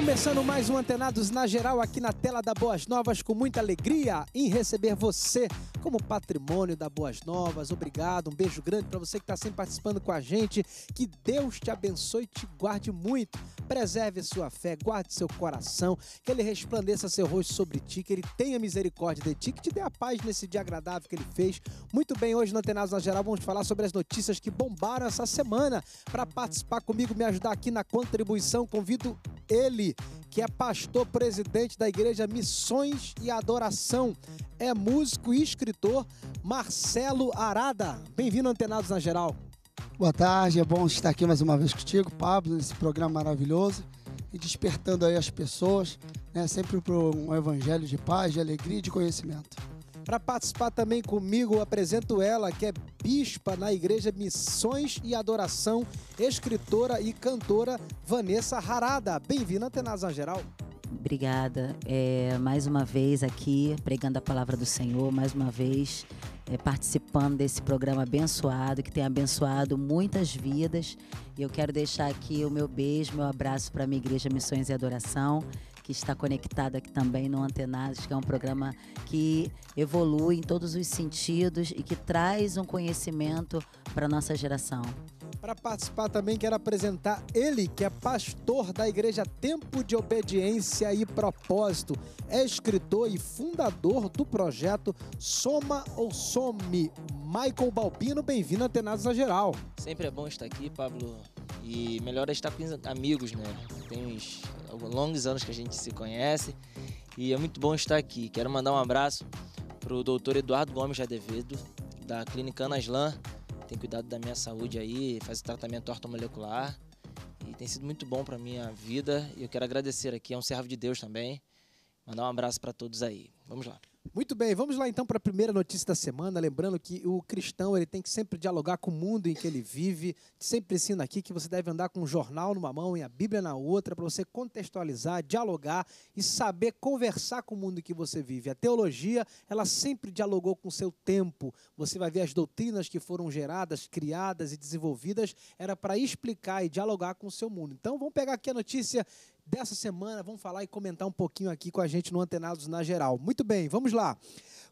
começando mais um Antenados na Geral aqui na tela da Boas Novas, com muita alegria em receber você como patrimônio da Boas Novas. Obrigado, um beijo grande para você que está sempre participando com a gente. Que Deus te abençoe e te guarde muito. Preserve sua fé, guarde seu coração, que ele resplandeça seu rosto sobre ti, que ele tenha misericórdia de ti, que te dê a paz nesse dia agradável que ele fez. Muito bem, hoje no Antenados na Geral vamos falar sobre as notícias que bombaram essa semana. Para participar comigo, me ajudar aqui na contribuição, convido ele, que é pastor presidente da igreja Missões e Adoração. É músico e escritor Marcelo Arada. Bem-vindo, Antenados na Geral. Boa tarde, é bom estar aqui mais uma vez contigo, Pablo, nesse programa maravilhoso e despertando aí as pessoas, né, sempre para um evangelho de paz, de alegria e de conhecimento. Para participar também comigo, apresento ela, que é bispa na Igreja Missões e Adoração, escritora e cantora Vanessa Harada. Bem-vinda, Antenazan Geral. Obrigada. É, mais uma vez aqui, pregando a palavra do Senhor, mais uma vez é, participando desse programa abençoado, que tem abençoado muitas vidas. E eu quero deixar aqui o meu beijo, meu abraço para a minha Igreja Missões e Adoração que está conectada aqui também no Antenados, que é um programa que evolui em todos os sentidos e que traz um conhecimento para a nossa geração. Para participar também quero apresentar ele, que é pastor da igreja Tempo de Obediência e Propósito, é escritor e fundador do projeto Soma ou Some. Michael Balbino, bem-vindo a Antenados na Geral. Sempre é bom estar aqui, Pablo, e melhor é estar com amigos, né? tem uns longos anos que a gente se conhece e é muito bom estar aqui. Quero mandar um abraço para o doutor Eduardo Gomes Adevedo, da Clínica Anaslan, tem cuidado da minha saúde aí, faz tratamento ortomolecular e tem sido muito bom para minha vida e eu quero agradecer aqui, é um servo de Deus também. Mandar um abraço para todos aí. Vamos lá. Muito bem, vamos lá então para a primeira notícia da semana, lembrando que o cristão ele tem que sempre dialogar com o mundo em que ele vive. Sempre ensino aqui que você deve andar com um jornal numa mão e a Bíblia na outra para você contextualizar, dialogar e saber conversar com o mundo em que você vive. A teologia, ela sempre dialogou com o seu tempo. Você vai ver as doutrinas que foram geradas, criadas e desenvolvidas era para explicar e dialogar com o seu mundo. Então, vamos pegar aqui a notícia dessa semana vão falar e comentar um pouquinho aqui com a gente no Antenados na Geral. Muito bem, vamos lá.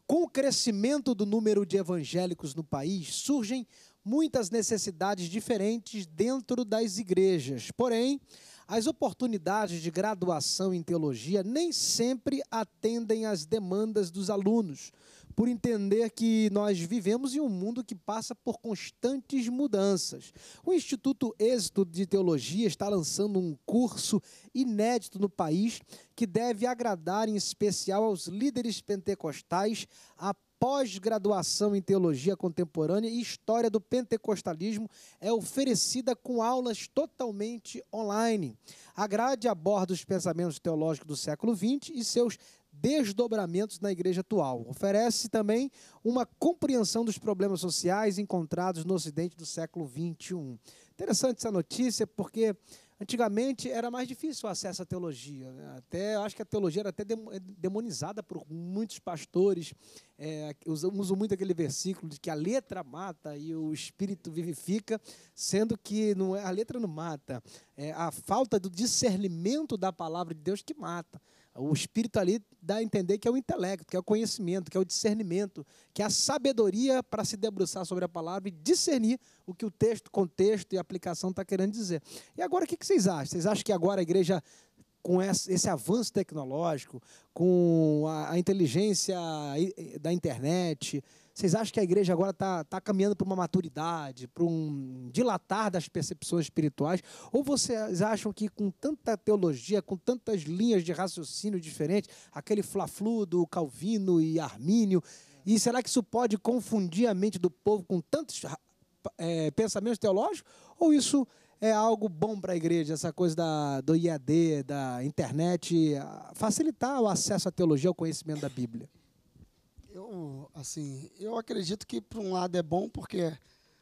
Com o crescimento do número de evangélicos no país, surgem muitas necessidades diferentes dentro das igrejas. Porém, as oportunidades de graduação em teologia nem sempre atendem às demandas dos alunos por entender que nós vivemos em um mundo que passa por constantes mudanças. O Instituto Êxito de Teologia está lançando um curso inédito no país que deve agradar em especial aos líderes pentecostais, a pós-graduação em teologia contemporânea e história do pentecostalismo é oferecida com aulas totalmente online. A grade aborda os pensamentos teológicos do século XX e seus desdobramentos na igreja atual. Oferece também uma compreensão dos problemas sociais encontrados no Ocidente do século XXI. Interessante essa notícia, porque antigamente era mais difícil o acesso à teologia. Né? Até, acho que a teologia era até é, demonizada por muitos pastores. É, uso muito aquele versículo de que a letra mata e o espírito vivifica, sendo que não, é a letra não mata. É a falta do discernimento da palavra de Deus que mata. O espírito ali dá a entender que é o intelecto, que é o conhecimento, que é o discernimento, que é a sabedoria para se debruçar sobre a palavra e discernir o que o texto, contexto e aplicação está querendo dizer. E agora, o que vocês acham? Vocês acham que agora a igreja com esse avanço tecnológico, com a, inteligência eh, da internet, vocês acham que a igreja agora está tá caminhando para uma maturidade, para um dilatar das percepções espirituais? Ou vocês acham que com tanta teologia, com tantas linhas de raciocínio diferentes, aquele flaflu do Calvino e Armínio, e será que isso pode confundir a mente do povo com tantos é, pensamentos teológicos? Ou isso é algo bom para a igreja, essa coisa da, do IAD, da internet, facilitar o acesso à teologia, ao conhecimento da Bíblia? eu, assim, eu acredito que por um lado é bom porque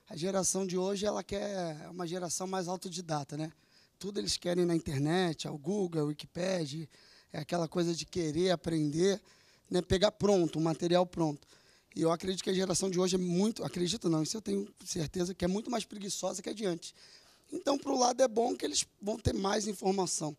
a geração de hoje ela quer uma geração mais autodidata, né? Tudo eles querem na internet, ao é Google, ao é Wikipedia, é aquela coisa de querer aprender, né? Pegar pronto, um material pronto. E eu acredito que a geração de hoje é muito, acredito não, isso eu tenho certeza que é muito mais preguiçosa que adiante. Então, por um lado é bom que eles vão ter mais informação,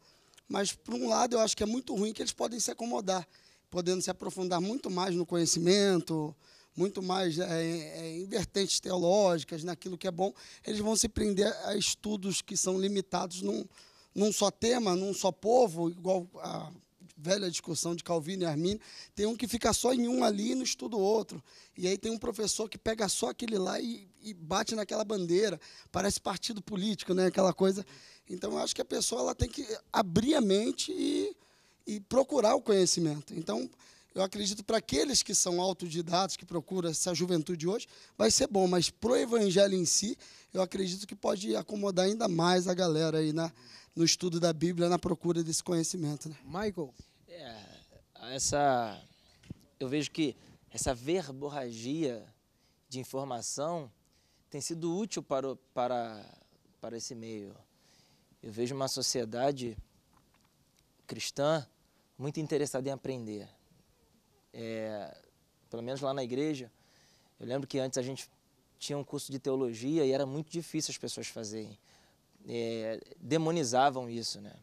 mas por um lado eu acho que é muito ruim que eles podem se acomodar podendo se aprofundar muito mais no conhecimento, muito mais é, é, é, em vertentes teológicas, naquilo que é bom, eles vão se prender a estudos que são limitados num, num só tema, num só povo, igual a velha discussão de Calvino e Arminio, tem um que fica só em um ali e não estuda o outro. E aí tem um professor que pega só aquele lá e, e bate naquela bandeira. Parece partido político, né? Aquela coisa. Então eu acho que a pessoa ela tem que abrir a mente e e procurar o conhecimento. Então, eu acredito para aqueles que são autodidatos, que procuram essa juventude hoje, vai ser bom, mas para o evangelho em si, eu acredito que pode acomodar ainda mais a galera aí na, no estudo da Bíblia, na procura desse conhecimento. Né? Michael? É, essa, eu vejo que essa verborragia de informação tem sido útil para, o, para, para esse meio. Eu vejo uma sociedade cristã muito interessado em aprender. É, pelo menos lá na igreja, eu lembro que antes a gente tinha um curso de teologia e era muito difícil as pessoas fazerem. É, demonizavam isso, né?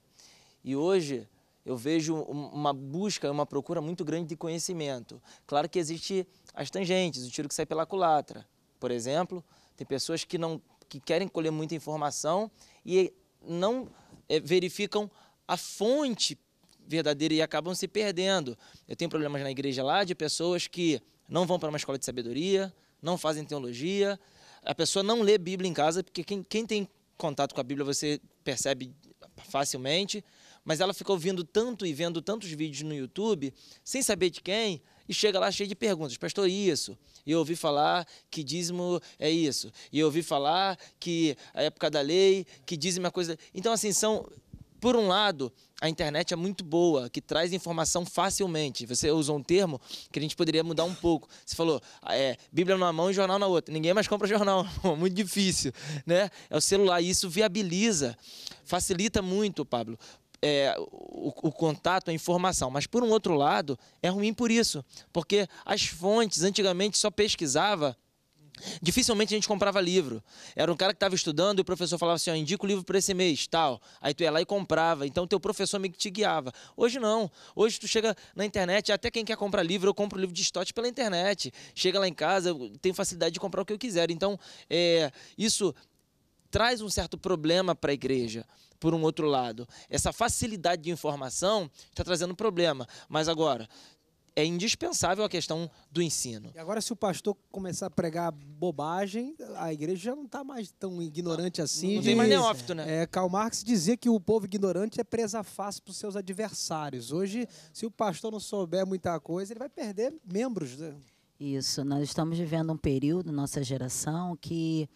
E hoje eu vejo uma busca, uma procura muito grande de conhecimento. Claro que existe as tangentes, o tiro que sai pela culatra. Por exemplo, tem pessoas que não que querem colher muita informação e não é, verificam a fonte verdadeira e acabam se perdendo. Eu tenho problemas na igreja lá de pessoas que não vão para uma escola de sabedoria, não fazem teologia, a pessoa não lê Bíblia em casa, porque quem, quem tem contato com a Bíblia você percebe facilmente, mas ela fica ouvindo tanto e vendo tantos vídeos no YouTube, sem saber de quem, e chega lá cheio de perguntas. Pastor, isso. E eu ouvi falar que dízimo é isso. E eu ouvi falar que a época da lei, que dízimo é coisa. Então, assim, são por um lado, a internet é muito boa, que traz informação facilmente. Você usou um termo que a gente poderia mudar um pouco. Você falou, ah, é, Bíblia numa mão e jornal na outra. Ninguém mais compra jornal, muito difícil, né? É o celular e isso viabiliza, facilita muito, Pablo. É, o, o, contato, a informação. Mas, por um outro lado, é ruim por isso. Porque as fontes, antigamente, só pesquisava Dificilmente a gente comprava livro. Era um cara que estava estudando e o professor falava assim: ó, indica o livro para esse mês, tal. Aí tu ia lá e comprava. Então teu professor meio que te guiava. Hoje não. Hoje tu chega na internet, até quem quer comprar livro, eu compro livro de estote pela internet. Chega lá em casa, eu tenho facilidade de comprar o que eu quiser. Então, é, isso traz um certo problema para a igreja, por um outro lado. Essa facilidade de informação está trazendo problema. Mas agora, é indispensável a questão do ensino. E agora, se o pastor começar a pregar bobagem, a igreja já não está mais tão ignorante não, assim. Não tem mais neófito, né? É, Karl Marx dizia que o povo ignorante é presa fácil para os seus adversários. Hoje, se o pastor não souber muita coisa, ele vai perder membros. Né? Isso. Nós estamos vivendo um período, nossa geração, que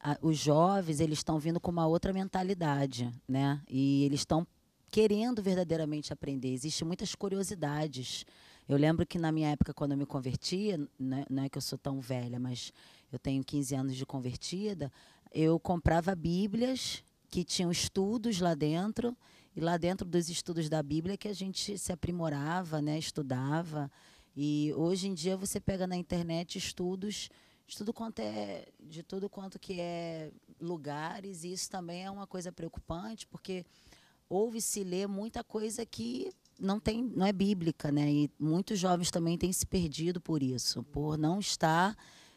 a, os jovens eles estão vindo com uma outra mentalidade, né? E eles estão querendo verdadeiramente aprender. Existem muitas curiosidades. Eu lembro que na minha época, quando eu me convertia, né, não é que eu sou tão velha, mas eu tenho 15 anos de convertida, eu comprava Bíblias que tinham estudos lá dentro, e lá dentro dos estudos da Bíblia que a gente se aprimorava, né, estudava. E hoje em dia você pega na internet estudos de tudo quanto é de tudo quanto que é lugares e isso também é uma coisa preocupante porque ouve se ler muita coisa que não tem não é bíblica, né? E muitos jovens também têm se perdido por isso, por não estar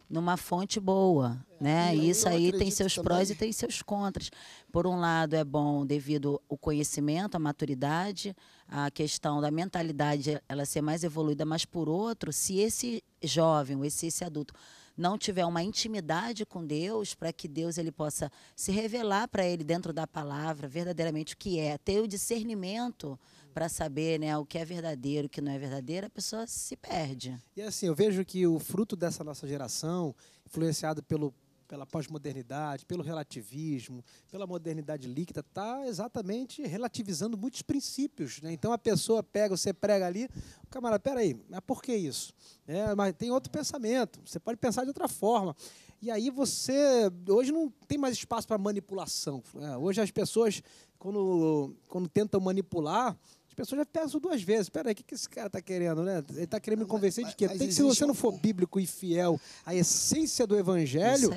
numa fonte boa, é, né? isso aí tem seus também. prós e tem seus contras. Por um lado é bom devido ao conhecimento, à maturidade, à questão da mentalidade ela ser mais evoluída, mas por outro, se esse jovem, esse esse adulto não tiver uma intimidade com Deus, para que Deus ele possa se revelar para ele dentro da palavra, verdadeiramente o que é, ter o discernimento para saber né, o que é verdadeiro, o que não é verdadeiro, a pessoa se perde. E assim, eu vejo que o fruto dessa nossa geração, influenciado pelo, pela pós-modernidade, pelo relativismo, pela modernidade líquida, está exatamente relativizando muitos princípios. Né? Então a pessoa pega, você prega ali, camarada, peraí, mas por que isso? É, mas tem outro pensamento, você pode pensar de outra forma. E aí você. Hoje não tem mais espaço para manipulação. É, hoje as pessoas, quando, quando tentam manipular, pessoas já pensam duas vezes. Peraí, o que, que esse cara está querendo, né? Ele está querendo me convencer mas, de quê? Mas, Tem que, se você um... não for bíblico e fiel à essência do evangelho,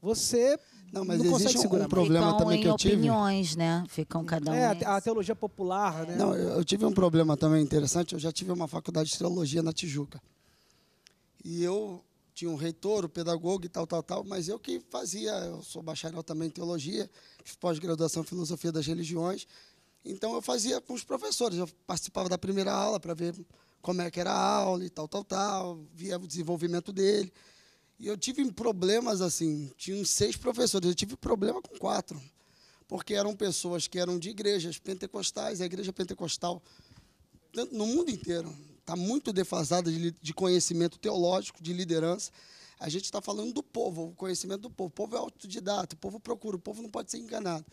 você não, mas não existe um, um problema Ficam também que eu opiniões, tive. opiniões, né? Ficam cada um. É, a teologia popular, né? Não, eu tive um problema também interessante. Eu já tive uma faculdade de teologia na Tijuca. E eu tinha um reitor, o um pedagogo e tal, tal, tal, mas eu que fazia, eu sou bacharel também em teologia, pós-graduação em filosofia das religiões, então eu fazia com os professores, eu participava da primeira aula para ver como é que era a aula e tal, tal, tal, via o desenvolvimento dele. E eu tive problemas assim, tinha uns seis professores, eu tive problema com quatro, porque eram pessoas que eram de igrejas pentecostais, a igreja pentecostal no mundo inteiro está muito defasada de, de conhecimento teológico, de liderança. A gente está falando do povo, o conhecimento do povo. O povo é autodidata, o povo procura, o povo não pode ser enganado.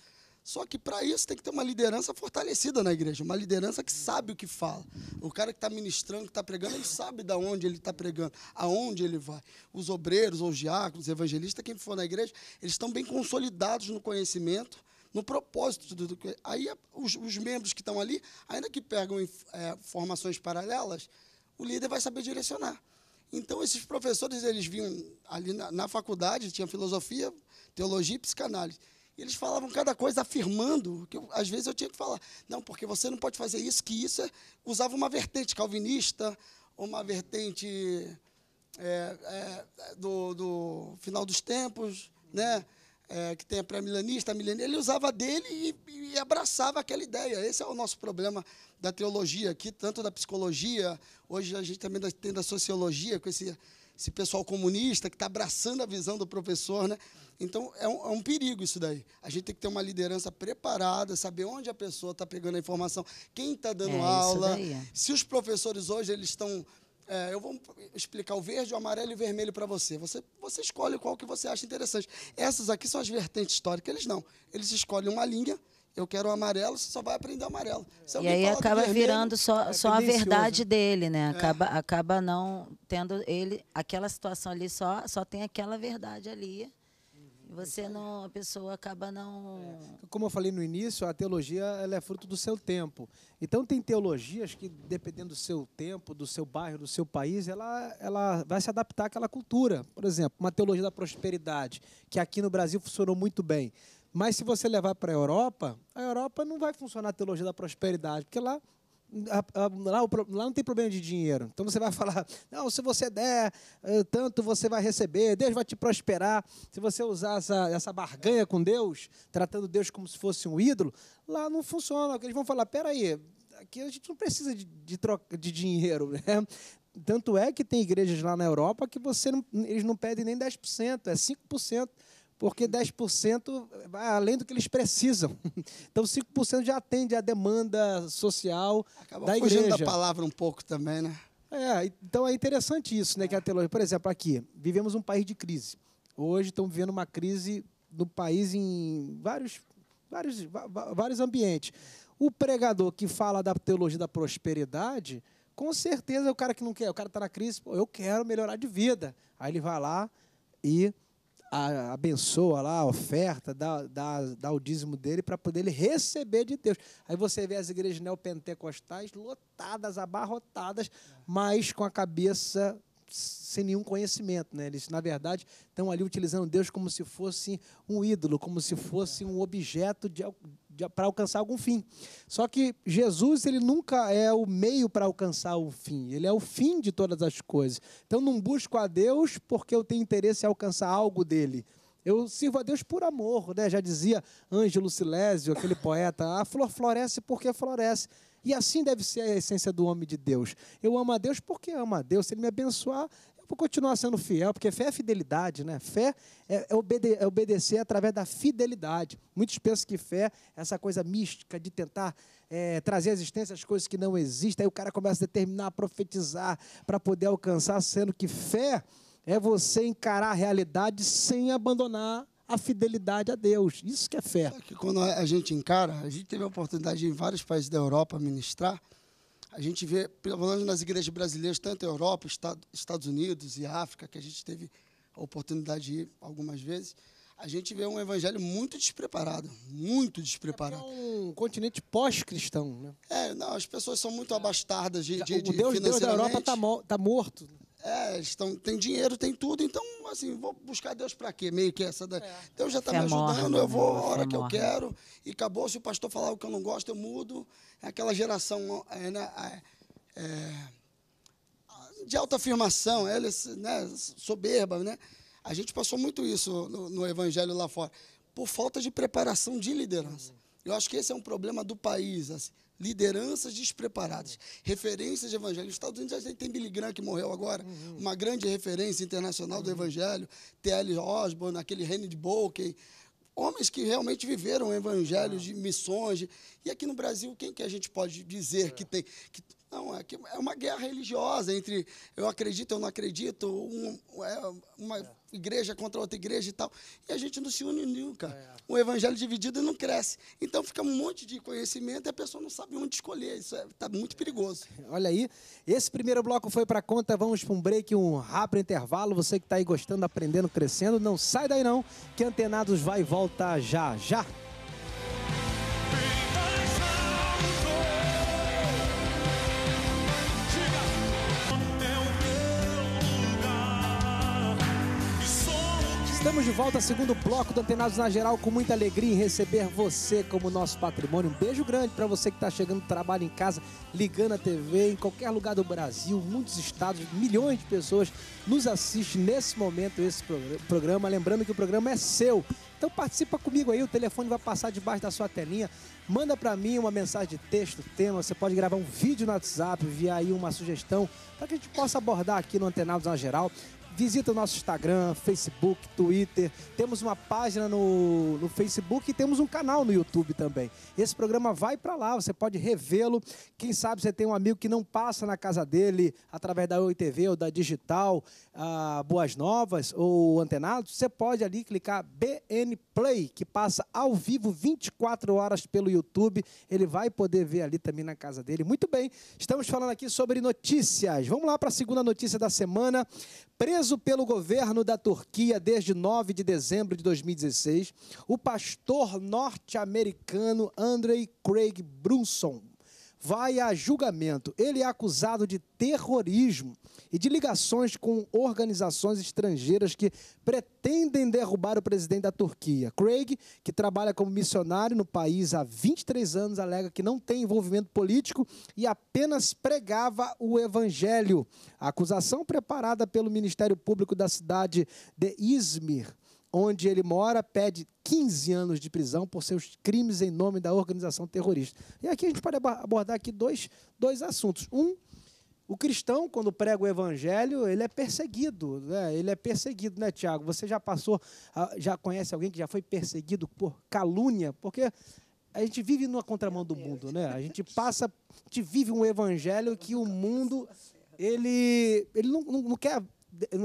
Só que para isso tem que ter uma liderança fortalecida na igreja, uma liderança que sabe o que fala. O cara que está ministrando, que está pregando, ele sabe da onde ele está pregando, aonde ele vai. Os obreiros, os diáconos, evangelistas, quem for na igreja, eles estão bem consolidados no conhecimento, no propósito do que. É. Aí os, os, membros que estão ali, ainda que pegam é, formações paralelas, o líder vai saber direcionar. Então, esses professores, eles vinham ali na, na faculdade, tinha filosofia, teologia e psicanálise. E eles falavam cada coisa afirmando, que eu, às vezes eu tinha que falar, não, porque você não pode fazer isso, que isso é. Usava uma vertente calvinista, uma vertente é, é, do, do, final dos tempos, né? É, que tem a pré-milanista, a milenista. Ele usava dele e, e abraçava aquela ideia. Esse é o nosso problema da teologia aqui, tanto da psicologia, hoje a gente também tem da sociologia, com esse esse pessoal comunista que está abraçando a visão do professor, né? Então é um, é um, perigo isso daí. A gente tem que ter uma liderança preparada, saber onde a pessoa está pegando a informação, quem está dando é, aula. É. Se os professores hoje eles estão é, eu vou explicar o verde, o amarelo e o vermelho para você. você. Você escolhe qual que você acha interessante. Essas aqui são as vertentes históricas. Eles não. Eles escolhem uma linha eu quero o amarelo, você só vai aprender o amarelo. É e aí acaba vermelho, virando só, é só a verdade dele, né? É. Acaba, é. acaba não tendo ele, aquela situação ali só, só tem aquela verdade ali. E Você não, a pessoa acaba não. É. Como eu falei no início, a teologia ela é fruto do seu tempo. Então tem teologias que, dependendo do seu tempo, do seu bairro, do seu país, ela, ela vai se adaptar àquela cultura. Por exemplo, uma teologia da prosperidade, que aqui no Brasil funcionou muito bem mas se você levar para a Europa, a Europa não vai funcionar a teologia da prosperidade, porque lá Lá, lá, não tem problema de dinheiro. Então você vai falar, não, se você der eh, tanto, você vai receber, Deus vai te prosperar. Se você usar essa, essa barganha com Deus, tratando Deus como se fosse um ídolo, lá não funciona. Eles vão falar, peraí, aqui a gente não precisa de, de troca de dinheiro. Né? Tanto é que tem igrejas lá na Europa que você não, eles não pedem nem 10%, é 5% porque 10% vai além do que eles precisam. Então 5% já atende à demanda social Acaba da igreja. fugindo da palavra um pouco também, né? É, então é interessante isso, né, que a teologia, por exemplo, aqui, vivemos um país de crise. Hoje estão vivendo uma crise no país em vários vários vários ambientes. O pregador que fala da teologia da prosperidade, com certeza é o cara que não quer, o cara está na crise, eu quero melhorar de vida. Aí ele vai lá e a, abençoa lá a oferta, dá, dá, dá o dízimo dele para poder ele receber de Deus. Aí você vê as igrejas neopentecostais lotadas, abarrotadas, mas com a cabeça sem nenhum conhecimento, né? Eles na verdade estão ali utilizando Deus como se fosse um ídolo, como se fosse um objeto de, para alcançar algum fim. Só que Jesus ele nunca é o meio para alcançar o fim, ele é o fim de todas as coisas. Então não busco a Deus porque eu tenho interesse em alcançar algo dele. Eu sirvo a Deus por amor, né? Já dizia Ângelo Silésio, aquele poeta, a flor floresce porque floresce. E assim deve ser a essência do homem de Deus. Eu amo a Deus porque amo a Deus. Se ele me abençoar, continuar sendo fiel, porque fé é fidelidade, né? Fé é, é, obede é obedecer através da fidelidade. Muitos pensam que fé é essa coisa mística de tentar é, trazer à existência as coisas que não existem. Aí o cara começa a determinar, a profetizar para poder alcançar, sendo que fé é você encarar a realidade sem abandonar a fidelidade a Deus. Isso que é fé. que quando a gente encara, a gente teve a oportunidade em vários países da Europa ministrar a gente vê, pelo menos nas igrejas brasileiras, tanto Europa, Estados Unidos e África, que a gente teve a oportunidade de ir algumas vezes, a gente vê um evangelho muito despreparado, muito despreparado. É um continente pós-cristão, né? É, não, as pessoas são muito é. abastardas de, de, de O Deus, Deus da Europa está tá morto. É, estão, tem dinheiro, tem tudo, então, assim, vou buscar Deus para quê? Meio que essa. Da... É. Deus já está me ajudando, morre, eu né? vou a hora que morre. eu quero. E acabou, se o pastor falar o que eu não gosto, eu mudo. É aquela geração é, né, é, é de alta afirmação, é, né, soberba, né? A gente passou muito isso no, no, evangelho lá fora, por falta de preparação de liderança. Eu acho que esse é um problema do país, assim lideranças despreparadas, referências de evangelho. Nos Estados Unidos a gente tem Billy Graham que morreu agora, uhum. uma grande referência internacional do uhum. evangelho, T.L. Osborne, aquele Henry de Bolken, homens que realmente viveram evangelhos uhum. de missões. De... E aqui no Brasil, quem que a gente pode dizer é. que tem que não, é, é uma guerra religiosa entre eu acredito, eu não acredito, um, é, uma é. igreja contra outra igreja e tal. E a gente não se une nunca. É. O evangelho dividido não cresce. Então fica um monte de conhecimento e a pessoa não sabe onde escolher. Isso está é, muito perigoso. Olha aí, esse primeiro bloco foi para conta. Vamos para um break, um rápido intervalo. Você que está aí gostando, aprendendo, crescendo, não sai daí não, que Antenados vai voltar já, já. Estamos de volta ao segundo bloco do Antenados na Geral, com muita alegria em receber você como nosso patrimônio. Um beijo grande para você que está chegando do trabalho em casa, ligando a TV, em qualquer lugar do Brasil, muitos estados, milhões de pessoas nos assistem nesse momento esse programa. Lembrando que o programa é seu. Então participa comigo aí, o telefone vai passar debaixo da sua telinha. Manda para mim uma mensagem de texto, tema, você pode gravar um vídeo no WhatsApp, enviar aí uma sugestão para que a gente possa abordar aqui no Antenados na Geral. Visita o nosso Instagram, Facebook, Twitter. Temos uma página no, no Facebook e temos um canal no YouTube também. Esse programa vai para lá, você pode revê-lo. Quem sabe você tem um amigo que não passa na casa dele através da OITV ou da Digital, ah, Boas Novas ou Antenados. Você pode ali clicar BN Play, que passa ao vivo 24 horas pelo YouTube. Ele vai poder ver ali também na casa dele. Muito bem, estamos falando aqui sobre notícias. Vamos lá para a segunda notícia da semana. Preso Preso pelo governo da Turquia desde 9 de dezembro de 2016, o pastor norte-americano Andrei Craig Brunson, vai a julgamento. Ele é acusado de terrorismo e de ligações com organizações estrangeiras que pretendem derrubar o presidente da Turquia. Craig, que trabalha como missionário no país há 23 anos, alega que não tem envolvimento político e apenas pregava o evangelho. A acusação preparada pelo Ministério Público da cidade de Izmir onde ele mora, pede 15 anos de prisão por seus crimes em nome da organização terrorista. E aqui a gente pode abordar aqui dois, dois assuntos. Um, o cristão, quando prega o evangelho, ele é perseguido, né? Ele é perseguido, né, Tiago? Você já passou, já conhece alguém que já foi perseguido por calúnia? Porque a gente vive numa contramão do mundo, né? A gente passa, a gente vive um evangelho que o mundo ele, ele não, não, não quer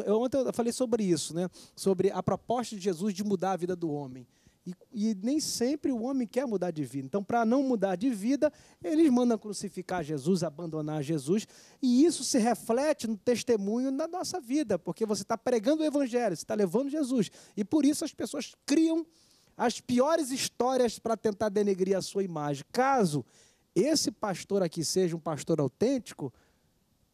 Ontem eu falei sobre isso, né? sobre a proposta de Jesus de mudar a vida do homem. E, e nem sempre o homem quer mudar de vida. Então, para não mudar de vida, eles mandam crucificar Jesus, abandonar Jesus. E isso se reflete no testemunho na nossa vida, porque você está pregando o Evangelho, você está levando Jesus. E por isso as pessoas criam as piores histórias para tentar denegrir a sua imagem. Caso esse pastor aqui seja um pastor autêntico,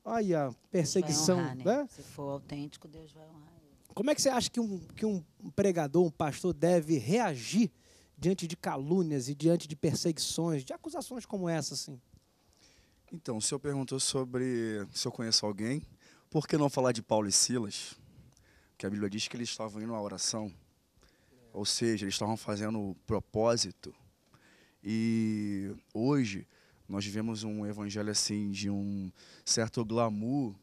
Olha a perseguição. Honrar, né? Né? Se for autêntico, Deus vai honrar. Como é que você acha que um, que um pregador, um pastor deve reagir diante de calúnias e diante de perseguições, de acusações como essa, assim? Então, o senhor perguntou sobre se eu conheço alguém. Por que não falar de Paulo e Silas? Que a Bíblia diz que eles estavam indo à oração. Ou seja, eles estavam fazendo o propósito. E hoje nós vivemos um evangelho assim de um certo glamour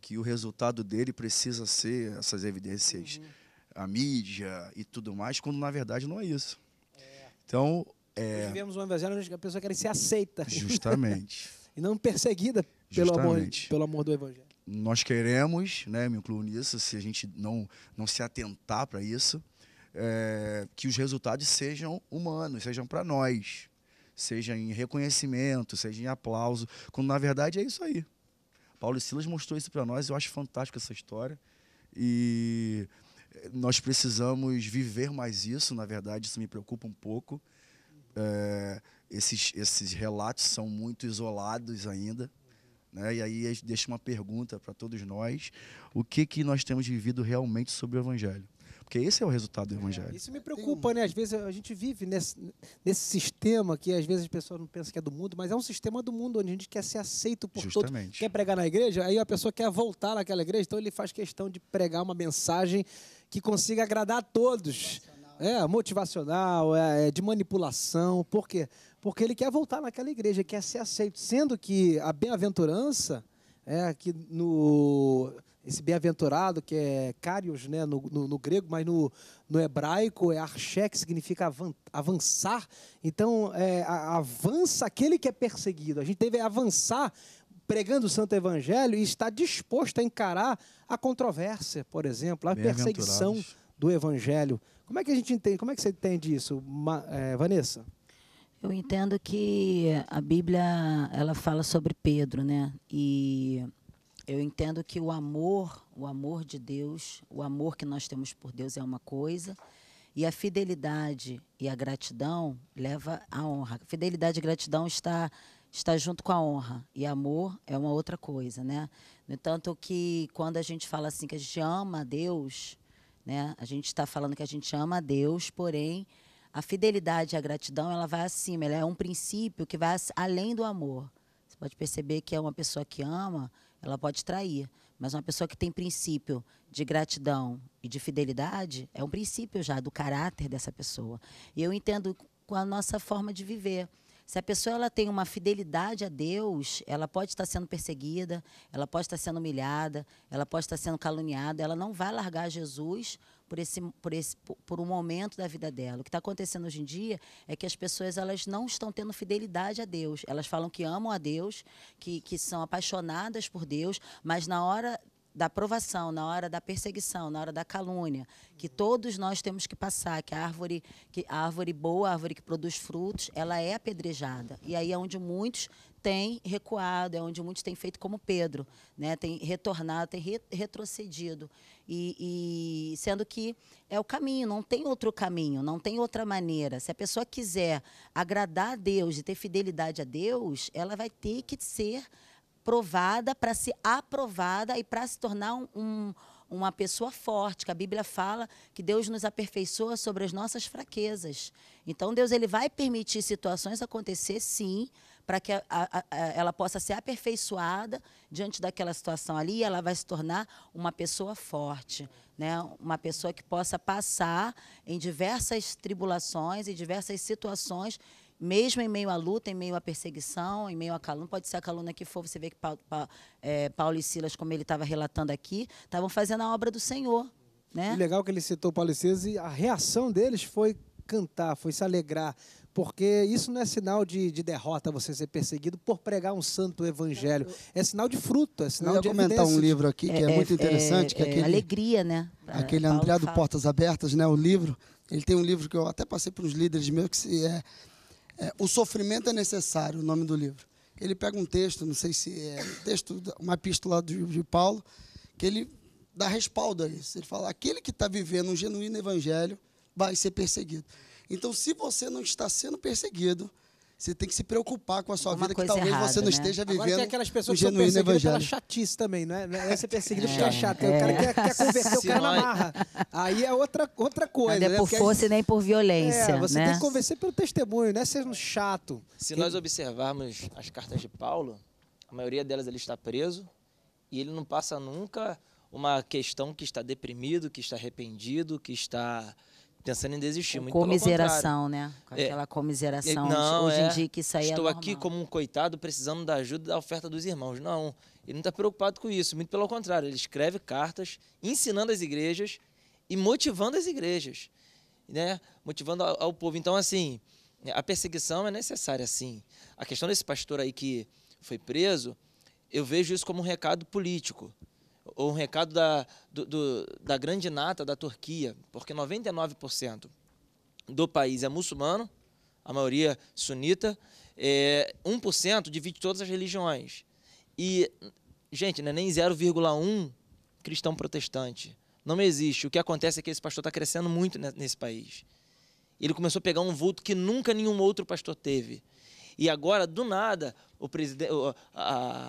que o resultado dele precisa ser essas evidências, uhum. a mídia e tudo mais, quando na verdade não é isso. É. Então, é... Nós vivemos um evangelho onde a pessoa quer ser aceita. Justamente. e não perseguida pelo amor, pelo amor do evangelho. Nós queremos, né, me incluo nisso, se a gente não, não se atentar para isso, é, que os resultados sejam humanos, sejam para nós seja em reconhecimento, seja em aplauso, quando na verdade é isso aí. Paulo e Silas mostrou isso para nós, eu acho fantástica essa história. E nós precisamos viver mais isso, na verdade, isso me preocupa um pouco. É, esses, esses relatos são muito isolados ainda. Né? E aí deixa uma pergunta para todos nós: o que, que nós temos vivido realmente sobre o Evangelho? Porque esse é o resultado do é, evangelho. É, isso me preocupa, né? Às vezes a gente vive nesse, nesse sistema que às vezes as pessoas não pensam que é do mundo, mas é um sistema do mundo onde a gente quer ser aceito por Justamente. todos. Quer pregar na igreja, aí a pessoa quer voltar naquela igreja, então ele faz questão de pregar uma mensagem que consiga agradar a todos. É, motivacional, é, é, de manipulação. Por quê? Porque ele quer voltar naquela igreja, quer ser aceito. Sendo que a bem-aventurança, é, que no esse bem-aventurado, que é carios né, no, no, no, grego, mas no, no hebraico é arché, que significa avançar. Então, é, avança aquele que é perseguido. A gente deve avançar pregando o Santo Evangelho e está disposto a encarar a controvérsia, por exemplo, a perseguição do Evangelho. Como é que a gente entende? Como é que você entende isso, é, Vanessa? Eu entendo que a Bíblia ela fala sobre Pedro, né? E eu entendo que o amor, o amor de Deus, o amor que nós temos por Deus é uma coisa, e a fidelidade e a gratidão leva à honra. Fidelidade e gratidão está está junto com a honra e amor é uma outra coisa, né? No entanto que quando a gente fala assim que a gente ama a Deus, né? A gente está falando que a gente ama a Deus, porém a fidelidade e a gratidão ela vai acima, ela é um princípio que vai além do amor. Você pode perceber que é uma pessoa que ama, ela pode trair. Mas uma pessoa que tem princípio de gratidão e de fidelidade é um princípio já do caráter dessa pessoa. E eu entendo com a nossa forma de viver. Se a pessoa ela tem uma fidelidade a Deus, ela pode estar sendo perseguida, ela pode estar sendo humilhada, ela pode estar sendo caluniada, ela não vai largar Jesus por esse, por esse, por um momento da vida dela. O que está acontecendo hoje em dia é que as pessoas elas não estão tendo fidelidade a Deus. Elas falam que amam a Deus, que, que são apaixonadas por Deus, mas na hora da provação, na hora da perseguição, na hora da calúnia, que todos nós temos que passar, que a árvore, que a árvore boa, a árvore que produz frutos, ela é apedrejada. E aí é onde muitos tem recuado, é onde muitos têm feito como Pedro, né? tem retornado, tem re retrocedido. E, e, sendo que é o caminho, não tem outro caminho, não tem outra maneira. Se a pessoa quiser agradar a Deus e ter fidelidade a Deus, ela vai ter que ser provada para ser aprovada e para se tornar um, uma pessoa forte, que a Bíblia fala que Deus nos aperfeiçoa sobre as nossas fraquezas. Então Deus ele vai permitir situações acontecer sim, para que a, a, a, ela possa ser aperfeiçoada diante daquela situação ali, e ela vai se tornar uma pessoa forte, né? uma pessoa que possa passar em diversas tribulações e diversas situações mesmo em meio à luta, em meio à perseguição, em meio à calúnia, pode ser a calúnia que for, você vê que Paulo, é, Paulo e Silas, como ele estava relatando aqui, estavam fazendo a obra do Senhor. Né? E legal que ele citou Paulo e Silas e a reação deles foi cantar, foi se alegrar, porque isso não é sinal de, de derrota você ser perseguido por pregar um santo evangelho. É sinal de fruto, é sinal Eu de comentar um livro aqui que é, é muito é, interessante. É, é, que aquele, alegria, né? Aquele André do Portas Abertas, né? o livro. Ele tem um livro que eu até passei para os líderes meus, que é, é O Sofrimento é Necessário, o nome do livro. Ele pega um texto, não sei se é um texto, uma epístola de, de Paulo, que ele dá respaldo a isso. Ele fala: aquele que está vivendo um genuíno evangelho, vai ser perseguido. Então, se você não está sendo perseguido, você tem que se preocupar com a sua Uma vida, que talvez errada, você não né? esteja vivendo. Agora tem aquelas pessoas que são perseguidas pela chatice também, né? Não é ser perseguido é, porque é chato. É. O cara é. quer, é, quer converter o cara nós... na marra. Aí é outra, outra coisa. Não né? é por força e nem por violência. É, você né? tem que convencer pelo testemunho, não é sendo chato. Se nós observarmos as cartas de Paulo, a maioria delas ele está preso e ele não passa nunca uma questão que está deprimido, que está arrependido, que está pensando em desistir. Com muito comiseração, né? Com é. aquela é, comiseração. Não, hoje é, em dia que isso aí é Estou é aqui como um coitado precisando da ajuda da oferta dos irmãos. Não, ele não está preocupado com isso. Muito pelo contrário, ele escreve cartas ensinando as igrejas e motivando as igrejas, né? Motivando ao, ao povo. Então, assim, a perseguição é necessária, sim. A questão desse pastor aí que foi preso, eu vejo isso como um recado político ou um recado da, do, do, da grande nata da Turquia, porque 99% do país é muçulmano, a maioria sunita, é, 1% divide todas as religiões. E, gente, não é nem 0,1 cristão protestante. Não existe. O que acontece é que esse pastor está crescendo muito nesse país. Ele começou a pegar um vulto que nunca nenhum outro pastor teve. E agora, do nada, o presidente, a,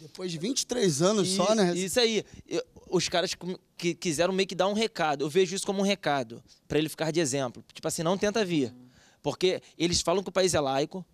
depois de 23 anos só, né? Isso aí. Eu, os caras que quiseram meio que dar um recado. Eu vejo isso como um recado, para ele ficar de exemplo. Tipo assim, não tenta vir. Porque eles falam que o país é laico,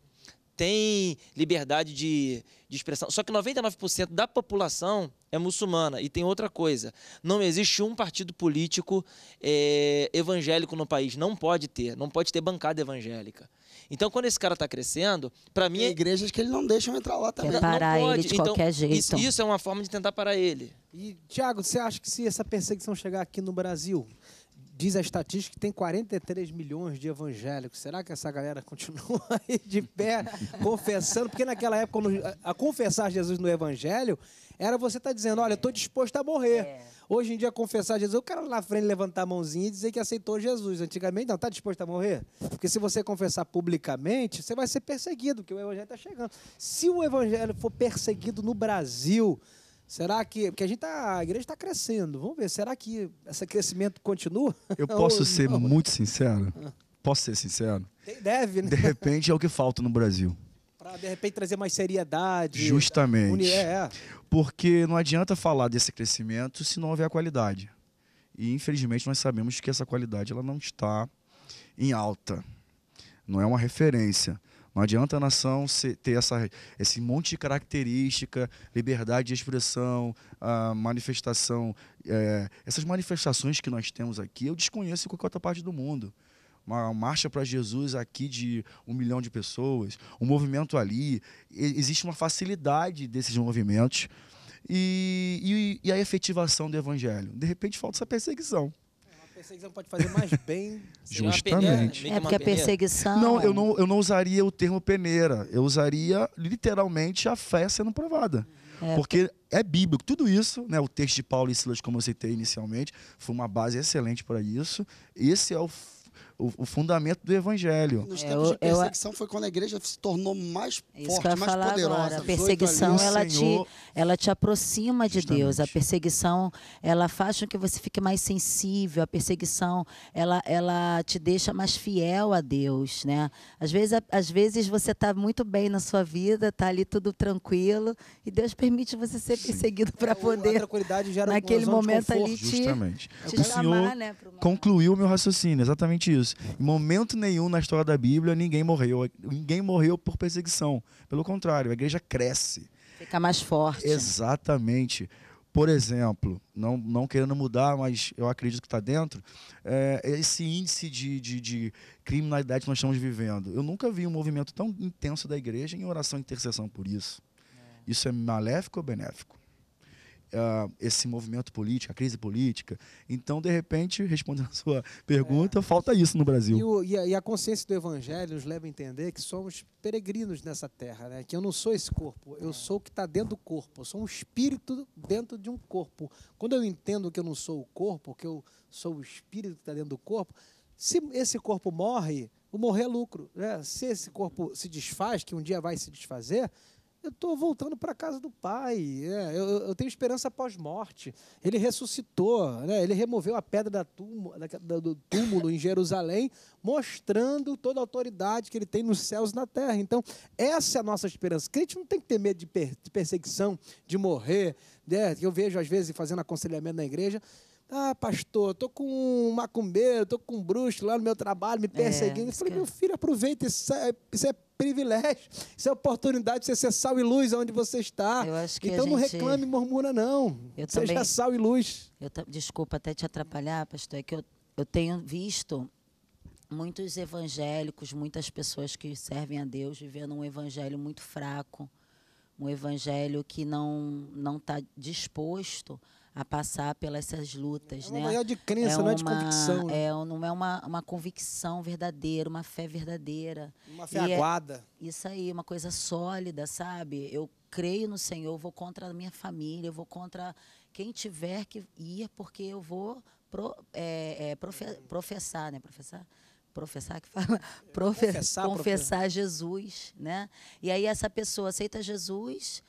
tem liberdade de, de expressão. Só que 99% da população é muçulmana. E tem outra coisa: não existe um partido político é, evangélico no país. Não pode ter. Não pode ter bancada evangélica. Então, quando esse cara está crescendo, para mim. Tem é igrejas que eles não deixam entrar lá também. Quer parar não, pode. ele de então, qualquer jeito. Isso, isso, é uma forma de tentar parar ele. E, Tiago, você acha que se essa perseguição chegar aqui no Brasil, diz a estatística que tem 43 milhões de evangélicos. Será que essa galera continua aí de pé confessando? Porque naquela época, a confessar Jesus no evangelho era você estar tá dizendo: Olha, estou disposto a morrer. É. Hoje em dia, confessar Jesus, o cara lá na frente levantar a mãozinha e dizer que aceitou Jesus. Antigamente, não, está disposto a morrer? Porque se você confessar publicamente, você vai ser perseguido, porque o evangelho está chegando. Se o evangelho for perseguido no Brasil, Será que. Porque a gente tá. A igreja está crescendo. Vamos ver. Será que esse crescimento continua? Eu posso ser não? muito sincero? Posso ser sincero? Deve, né? De repente é o que falta no Brasil. Para de repente trazer mais seriedade. Justamente. É, é. Porque não adianta falar desse crescimento se não houver a qualidade. E infelizmente nós sabemos que essa qualidade ela não está em alta. Não é uma referência. Não adianta a nação ter essa, esse monte de característica, liberdade de expressão, a manifestação. É, essas manifestações que nós temos aqui, eu desconheço em qualquer outra parte do mundo. Uma marcha para Jesus aqui de um milhão de pessoas, um movimento ali. Existe uma facilidade desses movimentos e, e, e a efetivação do evangelho. De repente falta essa perseguição perseguição pode fazer mais bem. Justamente. É porque a perseguição. Não é eu, não, eu não usaria o termo peneira. Eu usaria literalmente a fé sendo provada. É. Porque é bíblico. Tudo isso, né, o texto de Paulo e Silas, como eu citei inicialmente, foi uma base excelente para isso. Esse é o o, o fundamento do evangelho. Nos é, tempos eu, de perseguição eu, foi quando a igreja se tornou mais é forte, mais poderosa. A perseguição ela te, ela te aproxima de Deus. A perseguição ela faz com que você fique mais sensível. A perseguição ela, ela te deixa mais fiel a Deus, né? Às vezes, às vezes você está muito bem na sua vida, está ali tudo tranquilo e Deus permite você ser perseguido para é, poder. A tranquilidade gera naquele momento ali te, Justamente. Te o chamar, Senhor né, uma... concluiu meu raciocínio, exatamente isso isso. Em momento nenhum na história da Bíblia, ninguém morreu. Ninguém morreu por perseguição. Pelo contrário, a igreja cresce. Fica mais forte. Exatamente. Por exemplo, não, não querendo mudar, mas eu acredito que está dentro, é, esse índice de, de, de, criminalidade que nós estamos vivendo. Eu nunca vi um movimento tão intenso da igreja em oração e intercessão por isso. É. Isso é maléfico ou benéfico? uh, esse movimento político, a crise política. Então, de repente, respondendo a sua pergunta, é. falta isso no Brasil. E, o, e, a, e, a, consciência do Evangelho nos leva a entender que somos peregrinos nessa terra, né? que eu não sou esse corpo, eu é. sou o que está dentro do corpo, eu sou um espírito dentro de um corpo. Quando eu entendo que eu não sou o corpo, que eu sou o espírito que está dentro do corpo, se esse corpo morre, o morrer é lucro. Né? Se esse corpo se desfaz, que um dia vai se desfazer, eu estou voltando para a casa do Pai, é, eu, eu, tenho esperança pós-morte. Ele ressuscitou, né? ele removeu a pedra da túmulo, da, do túmulo em Jerusalém, mostrando toda a autoridade que ele tem nos céus e na terra. Então, essa é a nossa esperança. Crente não tem que ter medo de, per, de perseguição, de morrer. Né? Eu vejo, às vezes, fazendo aconselhamento na igreja, ah, pastor, tô com um macumbeiro, tô com um bruxo lá no meu trabalho, me é, perseguindo. É, eu falei, meu filho, aproveita, isso é, isso é privilégio, isso é oportunidade de você ser sal e luz onde você está. então gente... não reclame e mormura, não. Eu Seja também... sal e luz. Eu Desculpa até te atrapalhar, pastor, é que eu, eu tenho visto muitos evangélicos, muitas pessoas que servem a Deus vivendo um evangelho muito fraco, um evangelho que não não está disposto a passar pelas essas lutas. É uma né? maior de crença, é não uma, é de convicção. Né? É, não é uma, uma convicção verdadeira, uma fé verdadeira. Uma fé e é aguada. É isso aí, uma coisa sólida, sabe? Eu creio no Senhor, vou contra a minha família, eu vou contra quem tiver que ir, porque eu vou pro, é, é profe, professar, né? Professar? professar que fala é, Profe confessar, confessar Jesus, né? E aí essa pessoa aceita Jesus,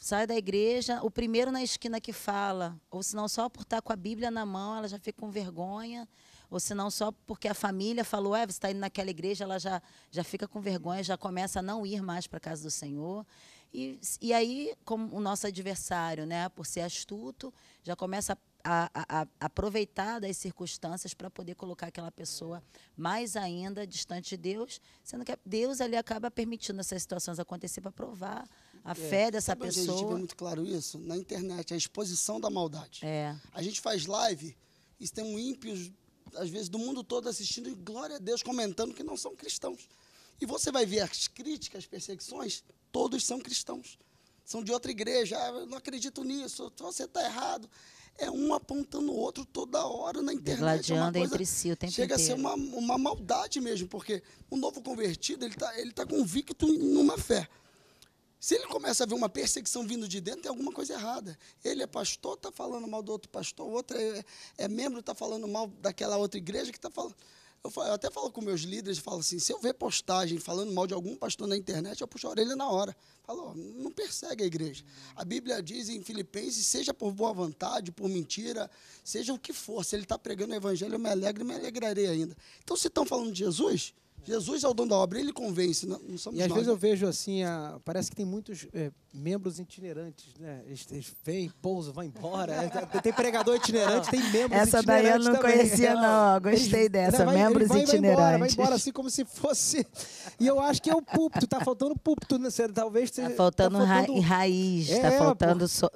sai da igreja, o primeiro na esquina que fala, ou senão só por estar tá com a Bíblia na mão, ela já fica com vergonha, ou senão só porque a família falou, é, você está indo naquela igreja, ela já, já fica com vergonha, já começa a não ir mais para a casa do Senhor. E, e aí, como o nosso adversário, né, por ser astuto, já começa a, a, a, aproveitar das circunstâncias para poder colocar aquela pessoa mais ainda distante de Deus, sendo que Deus ali acaba permitindo essas situações acontecer para provar a é. fé dessa Sabe pessoa. A gente vê muito claro isso na internet, a exposição da maldade. É. A gente faz live e tem um ímpios, às vezes, do mundo todo assistindo e glória a Deus, comentando que não são cristãos. E você vai ver as críticas, as perseguições, todos são cristãos. São de outra igreja, ah, eu não acredito nisso, então, você está errado. É um apontando o outro toda hora na internet. Gladiando é entre si o tempo Chega inteiro. a ser uma, uma maldade mesmo, porque o novo convertido, ele está ele tá convicto em uma fé. Se ele começa a ver uma perseguição vindo de dentro, tem alguma coisa errada. Ele é pastor, está falando mal do outro pastor, o outro é, é membro, está falando mal daquela outra igreja que está falando. Eu, eu, até falo com meus líderes, falo assim, se eu ver postagem falando mal de algum pastor na internet, eu puxo a orelha na hora. Falo, ó, não persegue a igreja. A Bíblia diz em Filipenses, seja por boa vontade, por mentira, seja o que for, se ele está pregando o evangelho, eu me alegro e me alegrarei ainda. Então, se estão falando de Jesus, Jesus é o dono da obra, ele convence, não, somos E às nós. vezes eu vejo assim, a, parece que tem muitos é, membros itinerantes, né? Eles, eles vêm, pousam, vão embora. É, é, tem pregador itinerante, tem membros Essa itinerantes. Essa daí eu não também. conhecia, é, não. Gostei dessa, né, vai, membros vai, itinerantes. Vai embora, vai embora, assim como se fosse. E eu acho que é o púlpito, tá faltando púlpito, né? Talvez tá seja. Tá faltando, tá faltando... raiz, é, tá faltando só,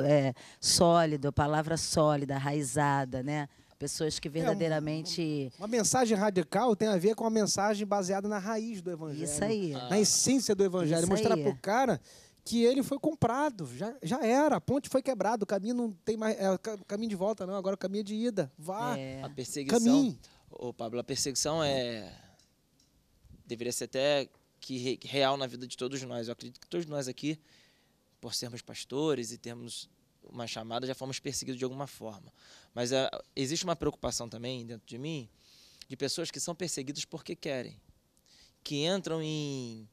sólido, palavra sólida, raizada, né? pessoas que é, verdadeiramente. É, uma, uma, mensagem radical tem a ver com a mensagem baseada na raiz do evangelho. Isso aí. Ah. Na essência do evangelho. Isso Mostrar para o cara que ele foi comprado, já, já era, a ponte foi quebrada, o caminho não tem mais é, caminho de volta não, agora o caminho é de ida. Vá. É. A perseguição. Caminhe. Ô, Pablo, a perseguição é deveria ser até que real na vida de todos nós. Eu acredito que todos nós aqui, por sermos pastores e termos uma chamada, já fomos perseguidos de alguma forma. Mas uh, existe uma preocupação também dentro de mim de pessoas que são perseguidas porque querem, que entram em,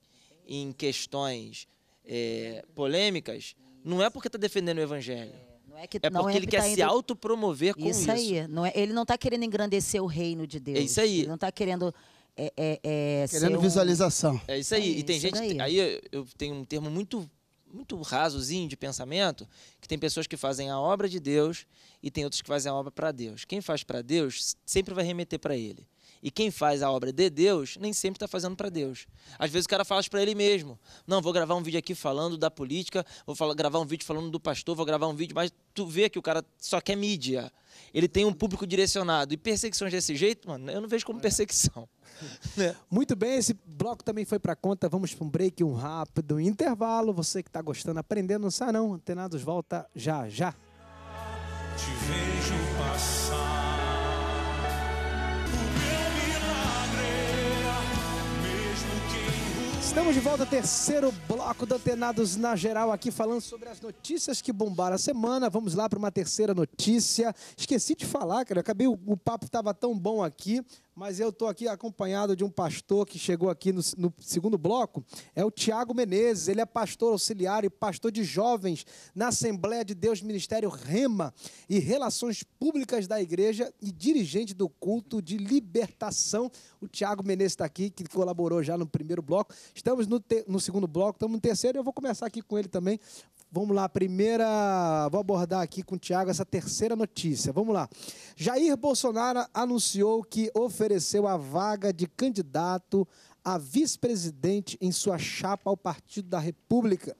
em questões é, polêmicas, não é porque está defendendo o evangelho. É, não é, que, é porque é ele quer tá indo... se autopromover com isso. Isso aí. Não é, ele não está querendo engrandecer o reino de Deus. É isso aí. Ele não está querendo. É, é, é, querendo visualização. Um... É isso aí. e é tem gente. Aí eu tenho um termo muito muito rasozinho de pensamento, que tem pessoas que fazem a obra de Deus e tem outros que fazem a obra para Deus. Quem faz para Deus sempre vai remeter para ele. E quem faz a obra de Deus nem sempre está fazendo para Deus. Às vezes o cara fala para ele mesmo: Não, vou gravar um vídeo aqui falando da política, vou falar, gravar um vídeo falando do pastor, vou gravar um vídeo, mas tu vê que o cara só quer mídia. Ele tem um público direcionado. E perseguições desse jeito, mano, eu não vejo como é. perseguição. É. Muito bem, esse bloco também foi para conta. Vamos para um break, um rápido intervalo. Você que está gostando, aprendendo, não sai não. Antenados volta já já. Te vejo passar. Estamos de volta, terceiro bloco do Antenados na Geral, aqui falando sobre as notícias que bombaram a semana. Vamos lá para uma terceira notícia. Esqueci de falar, cara, eu acabei, o, o papo estava tão bom aqui, mas eu estou aqui acompanhado de um pastor que chegou aqui no, no segundo bloco, é o Tiago Menezes, ele é pastor auxiliar e pastor de jovens na Assembleia de Deus Ministério Rema e Relações Públicas da Igreja e dirigente do culto de libertação. O Tiago Menezes está aqui, que colaborou já no primeiro bloco. Estamos no, te, no segundo bloco, estamos no terceiro, eu vou começar aqui com ele também, Vamos lá, primeira. Vou abordar aqui com o Tiago essa terceira notícia. Vamos lá. Jair Bolsonaro anunciou que ofereceu a vaga de candidato a vice-presidente em sua chapa ao Partido da República.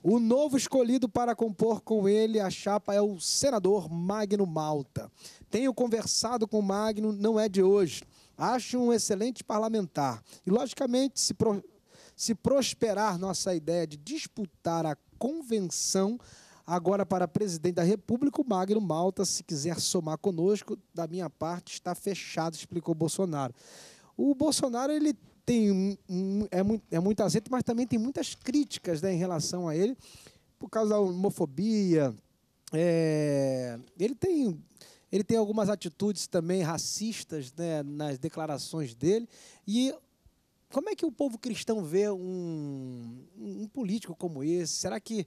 O novo escolhido para compor com ele a chapa é o senador Magno Malta. Tenho conversado com o Magno, não é de hoje. Acho um excelente parlamentar e, logicamente, se, pro, se prosperar nossa ideia de disputar a convenção, agora para presidente da República, o Magno Malta, se quiser somar conosco, da minha parte está fechado, explicou Bolsonaro. O Bolsonaro ele tem é, é muito, é muito azeite, mas também tem muitas críticas né, em relação a ele, por causa da homofobia. É, ele tem ele tem algumas atitudes também racistas né, nas declarações dele e como é que o povo cristão vê um, um político como esse? Será que.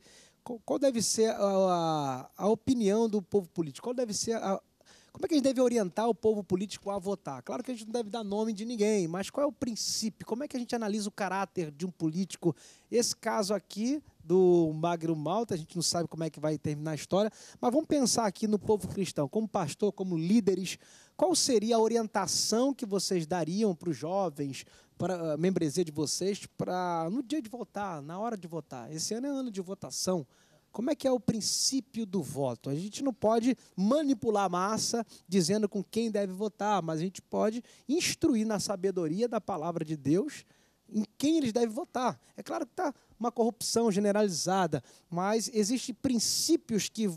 Qual deve ser a, a, a opinião do povo político? Qual deve ser a, como é que a gente deve orientar o povo político a votar? Claro que a gente não deve dar nome de ninguém, mas qual é o princípio? Como é que a gente analisa o caráter de um político? Esse caso aqui do Magro Malta, a gente não sabe como é que vai terminar a história, mas vamos pensar aqui no povo cristão, como pastor, como líderes, qual seria a orientação que vocês dariam para os jovens, para a membresia de vocês para no dia de votar, na hora de votar. Esse ano é ano de votação. Como é que é o princípio do voto? A gente não pode manipular a massa dizendo com quem deve votar, mas a gente pode instruir na sabedoria da palavra de Deus em quem eles devem votar. É claro que está uma corrupção generalizada, mas existem princípios que,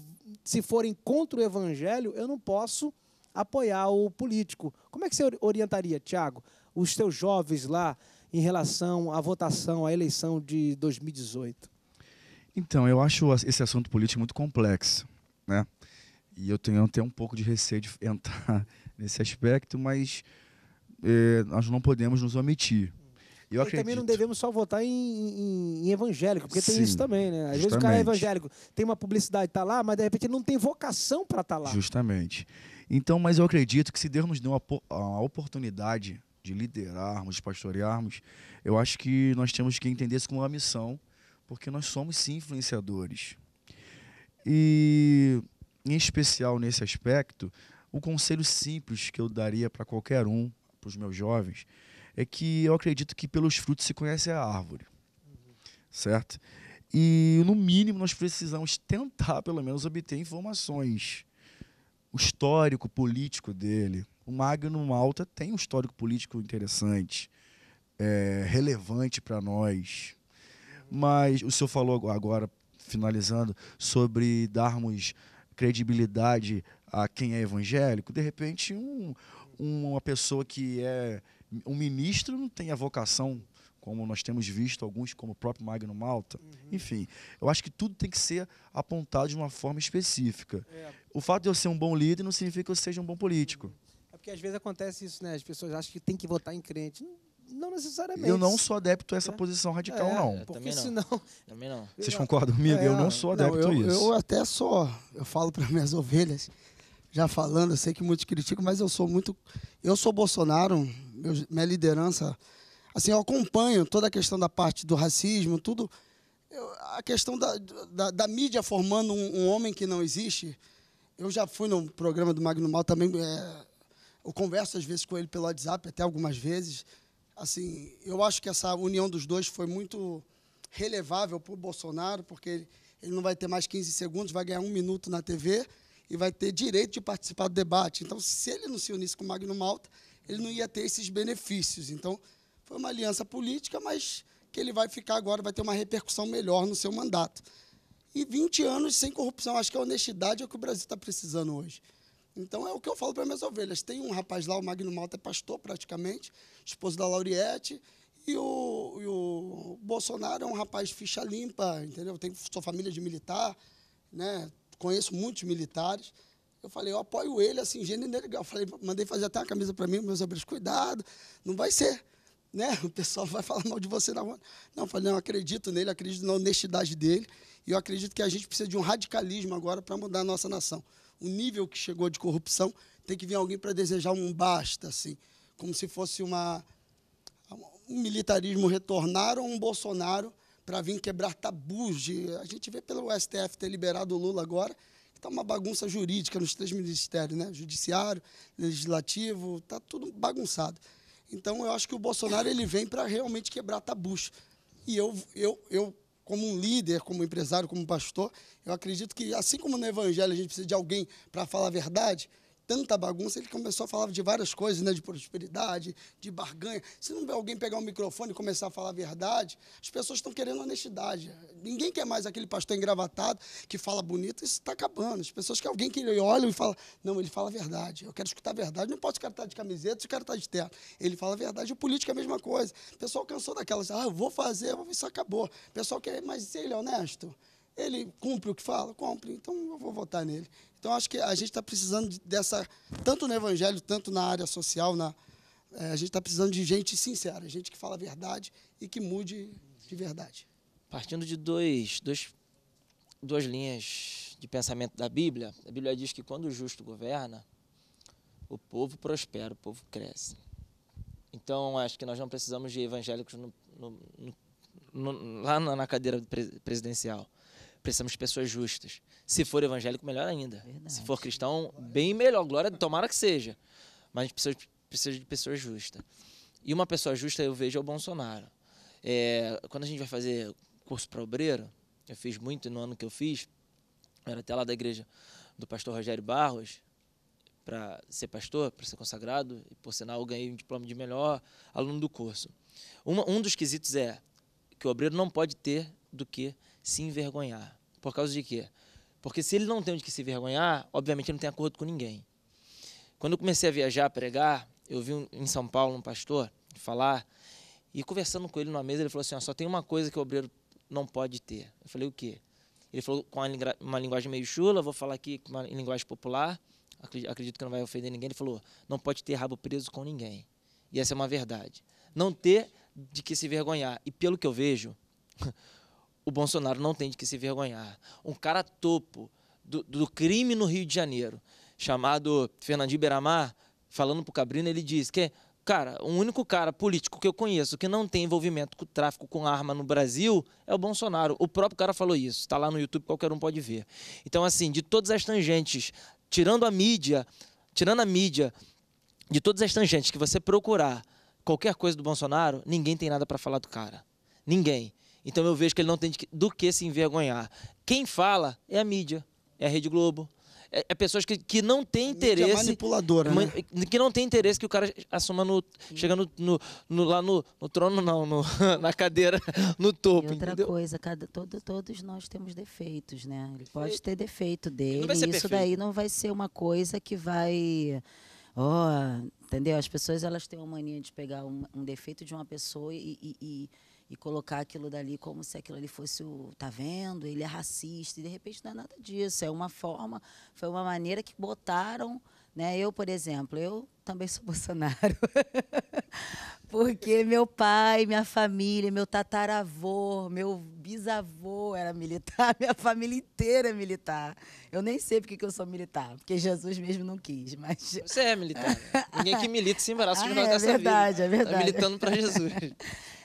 se forem contra o evangelho, eu não posso apoiar o político. Como é que você orientaria, Tiago? os teus jovens lá em relação à votação, à eleição de 2018? Então, eu acho esse assunto político muito complexo, né? E eu tenho até um pouco de receio de entrar nesse aspecto, mas é, nós não podemos nos omitir. Eu e acredito. também não devemos só votar em, em, em evangélico, porque Sim, tem isso também, né? Às justamente. vezes o cara é evangélico, tem uma publicidade, está lá, mas de repente não tem vocação para estar tá lá. Justamente. Então, mas eu acredito que se Deus nos deu a oportunidade de liderarmos, de pastorearmos, eu acho que nós temos que entender isso como uma missão, porque nós somos sim influenciadores. E, em especial nesse aspecto, o conselho simples que eu daria para qualquer um, para os meus jovens, é que eu acredito que pelos frutos se conhece a árvore, certo? E, no mínimo, nós precisamos tentar, pelo menos, obter informações. O histórico político dele, o Magno Malta tem um histórico político interessante, é, relevante para nós. Mas o senhor falou agora, finalizando, sobre darmos credibilidade a quem é evangélico. De repente, um, uma pessoa que é um ministro não tem a vocação como nós temos visto alguns, como o próprio Magno Malta. Uhum. Enfim, eu acho que tudo tem que ser apontado de uma forma específica. É. O fato de eu ser um bom líder não significa que eu seja um bom político. Uhum. Porque às vezes acontece isso, né? As pessoas acham que tem que votar em crente. Não necessariamente. Eu não sou adepto a essa é. posição radical, é, não. Porque senão. Também não. Vocês concordam comigo? É, eu não é. sou adepto não, eu, a isso. Eu até sou. Eu falo para minhas ovelhas, já falando, eu sei que muitos criticam, mas eu sou muito. Eu sou Bolsonaro, meu, minha liderança. Assim, eu acompanho toda a questão da parte do racismo, tudo. Eu, a questão da, da, da mídia formando um, um, homem que não existe. Eu já fui no programa do Magno Mal também. É, eu converso às vezes com ele pelo WhatsApp, até algumas vezes. Assim, eu acho que essa união dos dois foi muito relevável para o Bolsonaro, porque ele, ele não vai ter mais 15 segundos, vai ganhar um minuto na TV e vai ter direito de participar do debate. Então, se ele não se unisse com o Magno Malta, ele não ia ter esses benefícios. Então, foi uma aliança política, mas que ele vai ficar agora, vai ter uma repercussão melhor no seu mandato. E 20 anos sem corrupção. Acho que a honestidade é o que o Brasil está precisando hoje. Então é o que eu falo para minhas ovelhas. Tem um rapaz lá, o Magno Malta é pastor praticamente, esposo da Lauriette, e o, e o Bolsonaro é um rapaz ficha limpa, entendeu? Tem sua família de militar, né? Conheço muitos militares. Eu falei, eu apoio ele, assim, gênero legal. Falei, mandei fazer até uma camisa para mim, meus abrigos, cuidado, não vai ser. Né? O pessoal vai falar mal de você na rua. Não, eu falei, não, acredito nele, acredito na honestidade dele. E eu acredito que a gente precisa de um radicalismo agora para mudar a nossa nação o nível que chegou de corrupção, tem que vir alguém para desejar um basta, assim, como se fosse uma, um militarismo retornar ou um Bolsonaro para vir quebrar tabus. De, a gente vê pelo STF ter liberado o Lula agora, que está uma bagunça jurídica nos três ministérios, né? Judiciário, Legislativo, está tudo bagunçado. Então, eu acho que o Bolsonaro ele vem para realmente quebrar tabus. E eu, eu, eu como um líder, como empresário, como pastor, eu acredito que, assim como no Evangelho a gente precisa de alguém para falar a verdade, tanta bagunça, ele começou a falar de várias coisas, né? de prosperidade, de barganha. Se não alguém pegar o um microfone e começar a falar a verdade, as pessoas estão querendo honestidade. Ninguém quer mais aquele pastor engravatado que fala bonito, isso está acabando. As pessoas querem alguém que olha e fala, não, ele fala a verdade, eu quero escutar a verdade, não posso o cara estar tá de camiseta, se o cara está de terno. Ele fala a verdade, o político é a mesma coisa. O pessoal cansou daquela, ah, eu vou fazer, isso acabou. O pessoal quer, mas ele é honesto? ele cumpre o que fala? Cumpre, então eu vou votar nele. Então acho que a gente está precisando dessa, tanto no evangelho, tanto na área social, na, é, a gente está precisando de gente sincera, gente que fala a verdade e que mude de verdade. Partindo de dois, dois, duas linhas de pensamento da Bíblia, a Bíblia diz que quando o justo governa, o povo prospera, o povo cresce. Então, acho que nós não precisamos de evangélicos no, no, no, lá na cadeira presidencial precisamos de pessoas justas. Se for evangélico, melhor ainda. Verdade. Se for cristão, bem melhor. Glória, tomara que seja. Mas a gente precisa, precisa de pessoas justas. E uma pessoa justa eu vejo é o Bolsonaro. É, quando a gente vai fazer curso para obreiro, eu fiz muito no ano que eu fiz, eu era até lá da igreja do pastor Rogério Barros, para ser pastor, para ser consagrado, e por sinal eu ganhei um diploma de melhor aluno do curso. Uma, um dos quesitos é que o obreiro não pode ter do que se envergonhar. Por causa de quê? Porque se ele não tem onde que se envergonhar, obviamente ele não tem acordo com ninguém. Quando eu comecei a viajar, a pregar, eu vi um, em São Paulo um pastor falar, e conversando com ele numa mesa, ele falou assim, ah, só tem uma coisa que o obreiro não pode ter. Eu falei, o quê? Ele falou com uma linguagem meio chula, vou falar aqui em linguagem popular, acredito que não vai ofender ninguém. Ele falou, não pode ter rabo preso com ninguém. E essa é uma verdade. Não ter de que se vergonhar. E pelo que eu vejo, o Bolsonaro não tem de que se vergonhar. Um cara topo do, do crime no Rio de Janeiro, chamado Fernandinho Beiramar, falando pro Cabrino, ele diz que cara, o único cara político que eu conheço que não tem envolvimento com tráfico com arma no Brasil é o Bolsonaro. O próprio cara falou isso. Está lá no YouTube, qualquer um pode ver. Então, assim, de todas as tangentes, tirando a mídia, tirando a mídia, de todas as tangentes que você procurar qualquer coisa do Bolsonaro, ninguém tem nada para falar do cara. Ninguém. Então eu vejo que ele não tem do que se envergonhar. Quem fala é a mídia, é a Rede Globo, é, é pessoas que, que não têm é interesse. manipuladora, né? Que não tem interesse que o cara assuma no. Chega no, no, no lá no, no, trono, não, na cadeira, no topo. E outra entendeu? coisa, cada, todo, todos nós temos defeitos, né? Ele pode ter defeito dele. Isso perfeito. daí não vai ser uma coisa que vai. Ó, oh, entendeu? As pessoas elas têm uma mania de pegar um, um defeito de uma pessoa e, e, e e colocar aquilo dali como se aquilo ali fosse o tá vendo, ele é racista, e de repente não é nada disso, é uma forma, foi uma maneira que botaram, né? Eu, por exemplo, eu também sou Bolsonaro. Porque meu pai, minha família, meu tataravô, meu bisavô era militar, minha família inteira é militar. Eu nem sei porque que eu sou militar, porque Jesus mesmo não quis, mas... Você é militar. Né? Ninguém que milita se embaraça ah, de ah, é, dessa verdade, vida. É verdade, é tá verdade. Tá militando para Jesus.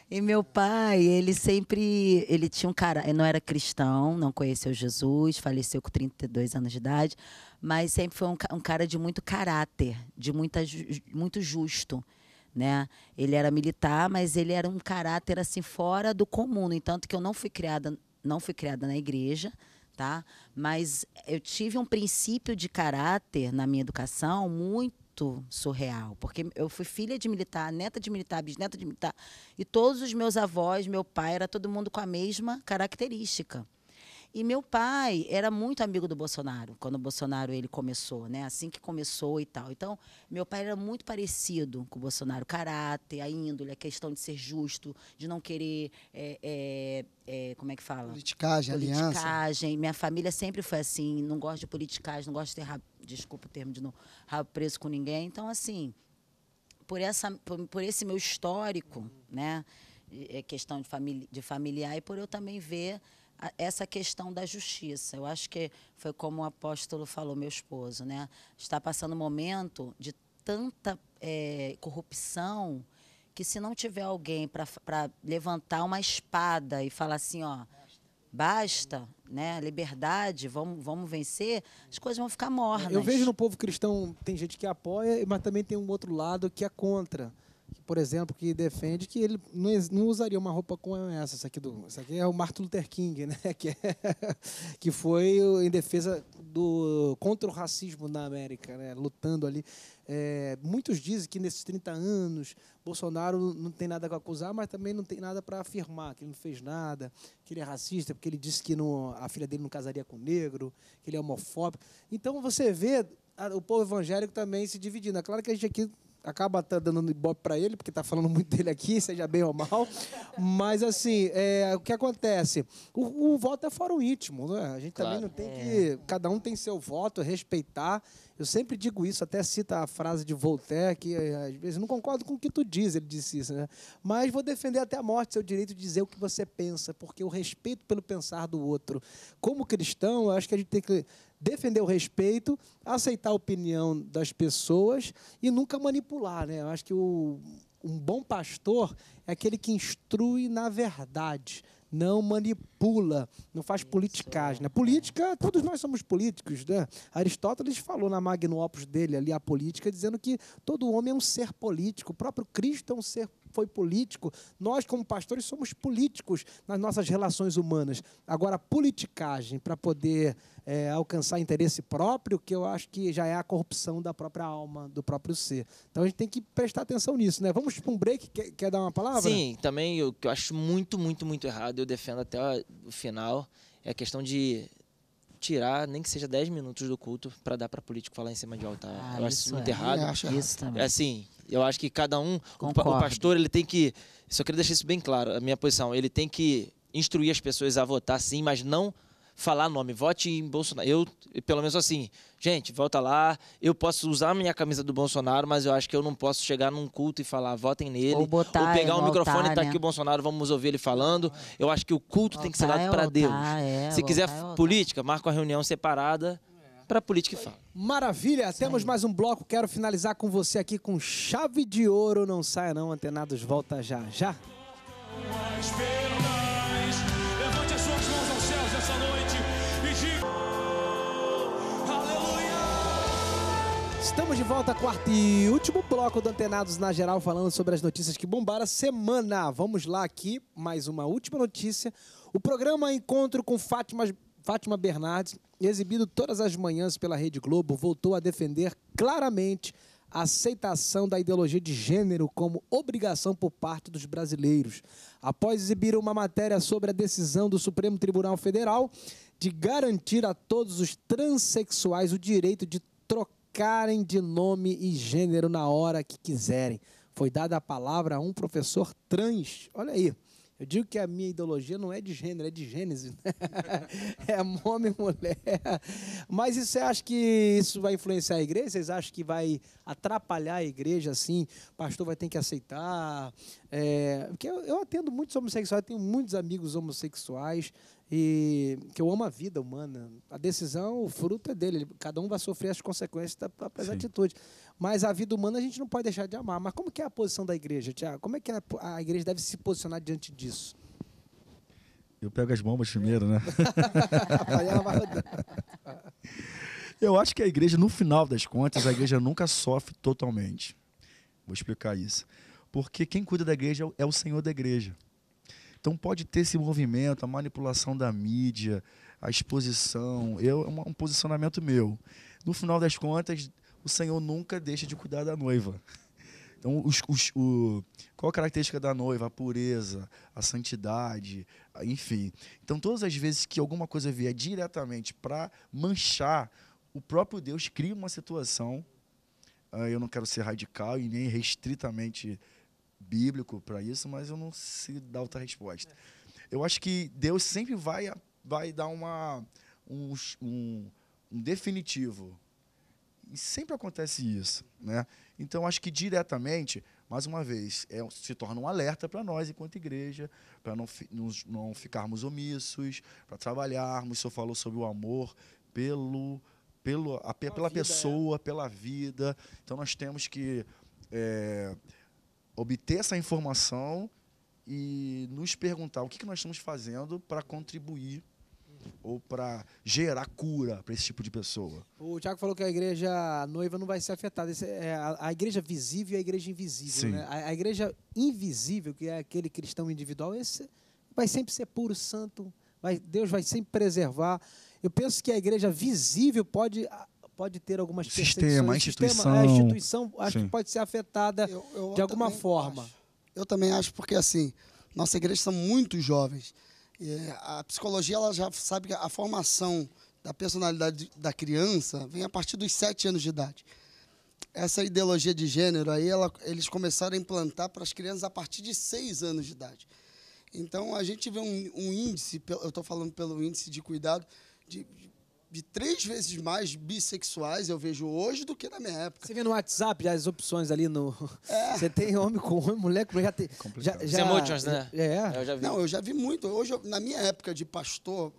E meu pai, ele sempre, ele tinha um cara, ele não era cristão, não conheceu Jesus, faleceu com 32 anos de idade, mas sempre foi um, um cara de muito caráter, de muita, muito justo, né? Ele era militar, mas ele era um caráter assim fora do comum, no entanto que eu não fui criada, não fui criada na igreja, tá? Mas eu tive um princípio de caráter na minha educação muito muito surreal, porque eu fui filha de militar, neta de militar, bisneta de militar, e todos os meus avós, meu pai, era todo mundo com a mesma característica. E meu pai era muito amigo do Bolsonaro, quando o Bolsonaro ele começou, né? Assim que começou e tal. Então, meu pai era muito parecido com o Bolsonaro. Caráter, a índole, a questão de ser justo, de não querer. É, é, é, como é que fala? Politicagem, politicagem, aliança. Minha família sempre foi assim, não gosto de politicagem, não gosto de ter desculpa o termo de não rabo preso com ninguém. Então, assim, por, essa, por, por esse meu histórico, né? É questão de, famili de familiar e por eu também ver a, essa questão da justiça. Eu acho que foi como o apóstolo falou, meu esposo, né? Está passando um momento de tanta é, corrupção que se não tiver alguém para levantar uma espada e falar assim, ó, basta, né, liberdade, vamos, vamos vencer, as coisas vão ficar mornas. Eu vejo no povo cristão, tem gente que apoia, mas também tem um outro lado que é contra. Por exemplo, que defende que ele não usaria uma roupa como essa. Essa aqui, do, essa aqui é o Martin Luther King, né? que, é, que foi em defesa do, contra o racismo na América, né? lutando ali. É, muitos dizem que nesses 30 anos Bolsonaro não tem nada para acusar, mas também não tem nada para afirmar, que ele não fez nada, que ele é racista, porque ele disse que não, a filha dele não casaria com negro, que ele é homofóbico. Então você vê o povo evangélico também se dividindo. É claro que a gente aqui acaba tá dando ibope para ele, porque tá falando muito dele aqui, seja bem ou mal. Mas, assim, é, o que acontece? O, o voto é fora o íntimo, né? A gente claro. também não tem que. É. Cada um tem seu voto, respeitar. Eu sempre digo isso, até cita a frase de Voltaire, que é, às vezes não concordo com o que tu diz, ele disse isso, né? Mas vou defender até a morte seu direito de dizer o que você pensa, porque o respeito pelo pensar do outro. Como cristão, eu acho que a gente tem que defender o respeito, aceitar a opinião das pessoas e nunca manipular. Né? Eu acho que o, um bom pastor é aquele que instrui na verdade, não manipula, não faz politicagem. Né? É. Política, todos nós somos políticos. Né? Aristóteles falou na Magno Opus dele ali, a política, dizendo que todo homem é um ser político, o próprio Cristo é um ser político foi político. Nós, como pastores, somos políticos nas nossas relações humanas. Agora, politicagem para poder é, alcançar interesse próprio, que eu acho que já é a corrupção da própria alma, do próprio ser. Então a gente tem que prestar atenção nisso, né? Vamos para um break. Quer, quer dar uma palavra? Sim, também o que eu acho muito, muito, muito errado, eu defendo até o final, é a questão de tirar, nem que seja 10 minutos do culto, para dar para político falar em cima de altar. Ah, eu acho isso muito é. errado. Eu acho errado. Isso é também. É Assim, eu acho que cada um, Concordo. o pastor, ele tem que. Só queria deixar isso bem claro, a minha posição. Ele tem que instruir as pessoas a votar sim, mas não falar nome. Vote em Bolsonaro. Eu, pelo menos assim, gente, volta lá. Eu posso usar a minha camisa do Bolsonaro, mas eu acho que eu não posso chegar num culto e falar, votem nele. Ou, botar, ou pegar o um microfone e tá aqui o né? Bolsonaro, vamos ouvir ele falando. Eu acho que o culto voltar tem que ser dado é para Deus. É, Se quiser é política, marca uma reunião separada para a política fala. Maravilha, temos mais um bloco. Quero finalizar com você aqui com chave de ouro. Não saia não, Antenados volta já, já. Estamos de volta, quarto e último bloco do Antenados na Geral, falando sobre as notícias que bombaram a semana. Vamos lá aqui, mais uma última notícia. O programa Encontro com Fátima, Fátima Bernardes, exibido todas as manhãs pela Rede Globo, voltou a defender claramente a aceitação da ideologia de gênero como obrigação por parte dos brasileiros. Após exibir uma matéria sobre a decisão do Supremo Tribunal Federal de garantir a todos os transexuais o direito de trocarem de nome e gênero na hora que quiserem. Foi dada a palavra a um professor trans. Olha aí. Eu digo que a minha ideologia não é de gênero, é de Gênesis. Né? é homem e mulher. Mas você acha que isso vai influenciar a igreja? Vocês acham que vai atrapalhar a igreja, assim? O pastor vai ter que aceitar? É, porque eu atendo muitos homossexuais, tenho muitos amigos homossexuais e que eu amo a vida humana. A decisão, o fruto é dele. Cada um vai sofrer as consequências da própria Sim. atitude. Mas a vida humana a gente não pode deixar de amar. Mas como que é a posição da igreja, Tiago? Como é que a, a, igreja deve se posicionar diante disso? Eu pego as bombas primeiro, né? eu acho que a igreja, no final das contas, a igreja nunca sofre totalmente. Vou explicar isso. Porque quem cuida da igreja é o é Senhor da igreja. Então pode ter esse movimento, a manipulação da mídia, a exposição. Eu, é um posicionamento meu. No final das contas, o Senhor nunca deixa de cuidar da noiva. Então, os, os, o, qual a característica da noiva? A pureza, a santidade, enfim. Então, todas as vezes que alguma coisa vier diretamente para manchar, o próprio Deus cria uma situação. Ah, eu não quero ser radical e nem restritamente bíblico para isso, mas eu não sei dar outra resposta. Eu acho que Deus sempre vai, vai dar uma, um, um, um definitivo. E sempre acontece isso. Né? Então, acho que diretamente, mais uma vez, é, se torna um alerta para nós, enquanto igreja, para não, não, não ficarmos omissos, para trabalharmos. O senhor falou sobre o amor pelo, pelo, a, pela vida, pessoa, é. pela vida. Então, nós temos que é, obter essa informação e nos perguntar o que, que nós estamos fazendo para contribuir ou para gerar cura para esse tipo de pessoa. O Tiago falou que a igreja noiva não vai ser afetada. É a, igreja visível e a igreja invisível. Né? A, igreja invisível, que é aquele cristão individual, esse vai sempre ser puro, santo. Vai, Deus vai sempre preservar. Eu penso que a igreja visível pode pode ter algumas sistema, instituição, sistema, a instituição acho sim. que pode ser afetada eu, eu de alguma forma. Acho. Eu também acho porque assim nossa igreja são muito jovens. Eh, a psicologia ela já sabe que a formação da personalidade da criança vem a partir dos sete anos de idade. Essa ideologia de gênero aí ela, eles começaram a implantar para as crianças a partir de seis anos de idade. então a gente vê um, um índice, eu estou falando pelo índice de cuidado, de, de de três vezes mais bissexuais eu vejo hoje do que na minha época. Você vê no WhatsApp as opções ali no. É. Você tem homem com homem, mulher com mulher. Já tem, já, já, emotions, né? É. Eu já vi. Não, eu já vi muito. Hoje, eu, na minha época de pastor,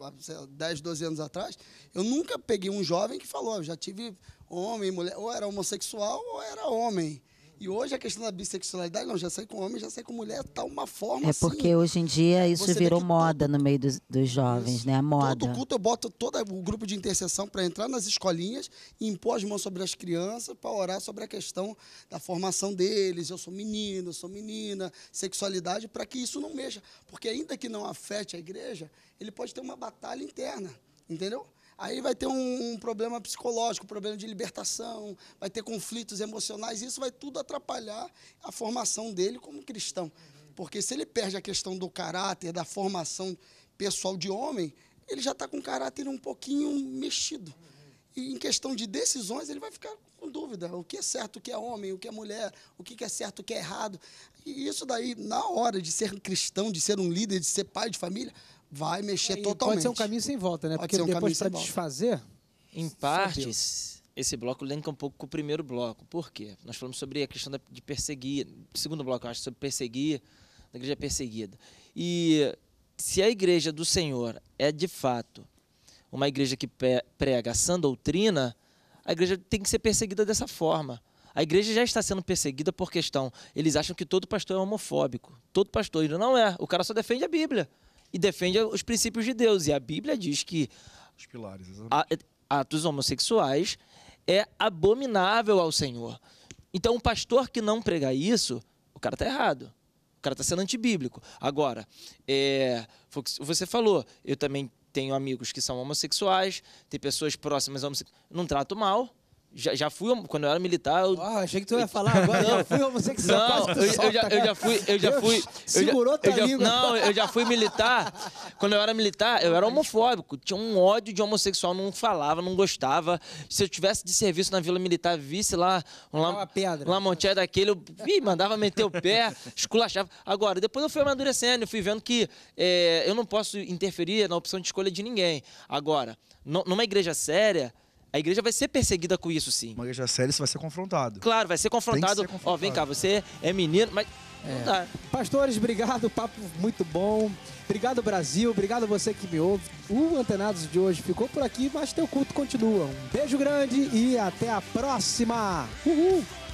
10, 12 anos atrás, eu nunca peguei um jovem que falou, já tive homem, mulher, ou era homossexual ou era homem. E hoje a questão da bissexualidade, não, já sei com homem, já sei com mulher, tá uma forma É assim, porque hoje em dia isso virou moda todo, no meio dos, dos jovens, isso, né? A moda. Todo culto eu boto todo o grupo de intercessão para entrar nas escolinhas e impor as mãos sobre as crianças para orar sobre a questão da formação deles. Eu sou menino, eu sou menina, sexualidade, para que isso não mexa. Porque ainda que não afete a igreja, ele pode ter uma batalha interna, entendeu? Aí vai ter um, um problema psicológico, problema de libertação, vai ter conflitos emocionais, isso vai tudo atrapalhar a formação dele como cristão. Porque se ele perde a questão do caráter, da formação pessoal de homem, ele já está com o caráter um pouquinho mexido. E em questão de decisões, ele vai ficar com dúvida. O que é certo, o que é homem, o que é mulher, o que é certo, o que é errado. E isso daí, na hora de ser cristão, de ser um líder, de ser pai de família, vai mexer totalmente. Pode ser um caminho sem volta, né? Pode Porque ser um depois para desfazer. Em partes, esse bloco lenta um pouco com o primeiro bloco. Por quê? Nós falamos sobre a questão de perseguir. Segundo bloco, eu acho sobre perseguir, da igreja perseguida. E se a igreja do Senhor é de fato uma igreja que prega a sã doutrina, a igreja tem que ser perseguida dessa forma. A igreja já está sendo perseguida por questão. Eles acham que todo pastor é homofóbico. Todo pastor. Ele não é. O cara só defende a Bíblia e defende os princípios de Deus. E a Bíblia diz que os pilares, atos homossexuais é abominável ao Senhor. Então, um pastor que não prega isso, o cara está errado. O cara está sendo antibíblico. Agora, é, você falou, eu também tenho amigos que são homossexuais, tem pessoas próximas a homossexuais. Não trato mal, já, já fui, quando eu era militar. Eu... Ah, achei que tu ia falar agora. Não, eu fui homossexual. Não, eu, eu, já, eu já fui. Eu já fui segurou eu já, língua. Não, eu já fui militar. Quando eu era militar, eu era homofóbico. Tinha um ódio de homossexual, não falava, não gostava. Se eu tivesse de serviço na Vila Militar, visse lá lá, uma pedra. lá monte daquele, eu ih, mandava meter o pé, esculachava. Agora, depois eu fui amadurecendo, eu fui vendo que é, eu não posso interferir na opção de escolha de ninguém. Agora, no, numa igreja séria a igreja vai ser perseguida com isso, sim. Uma igreja séria, você vai ser confrontado. Claro, vai ser confrontado. Ó, vem cá, você é menino, mas. É. Pastores, obrigado, papo muito bom. Obrigado, Brasil. Obrigado você que me ouve. O Antenados de hoje ficou por aqui, mas teu culto continua. Um beijo grande e até a próxima. Uhul!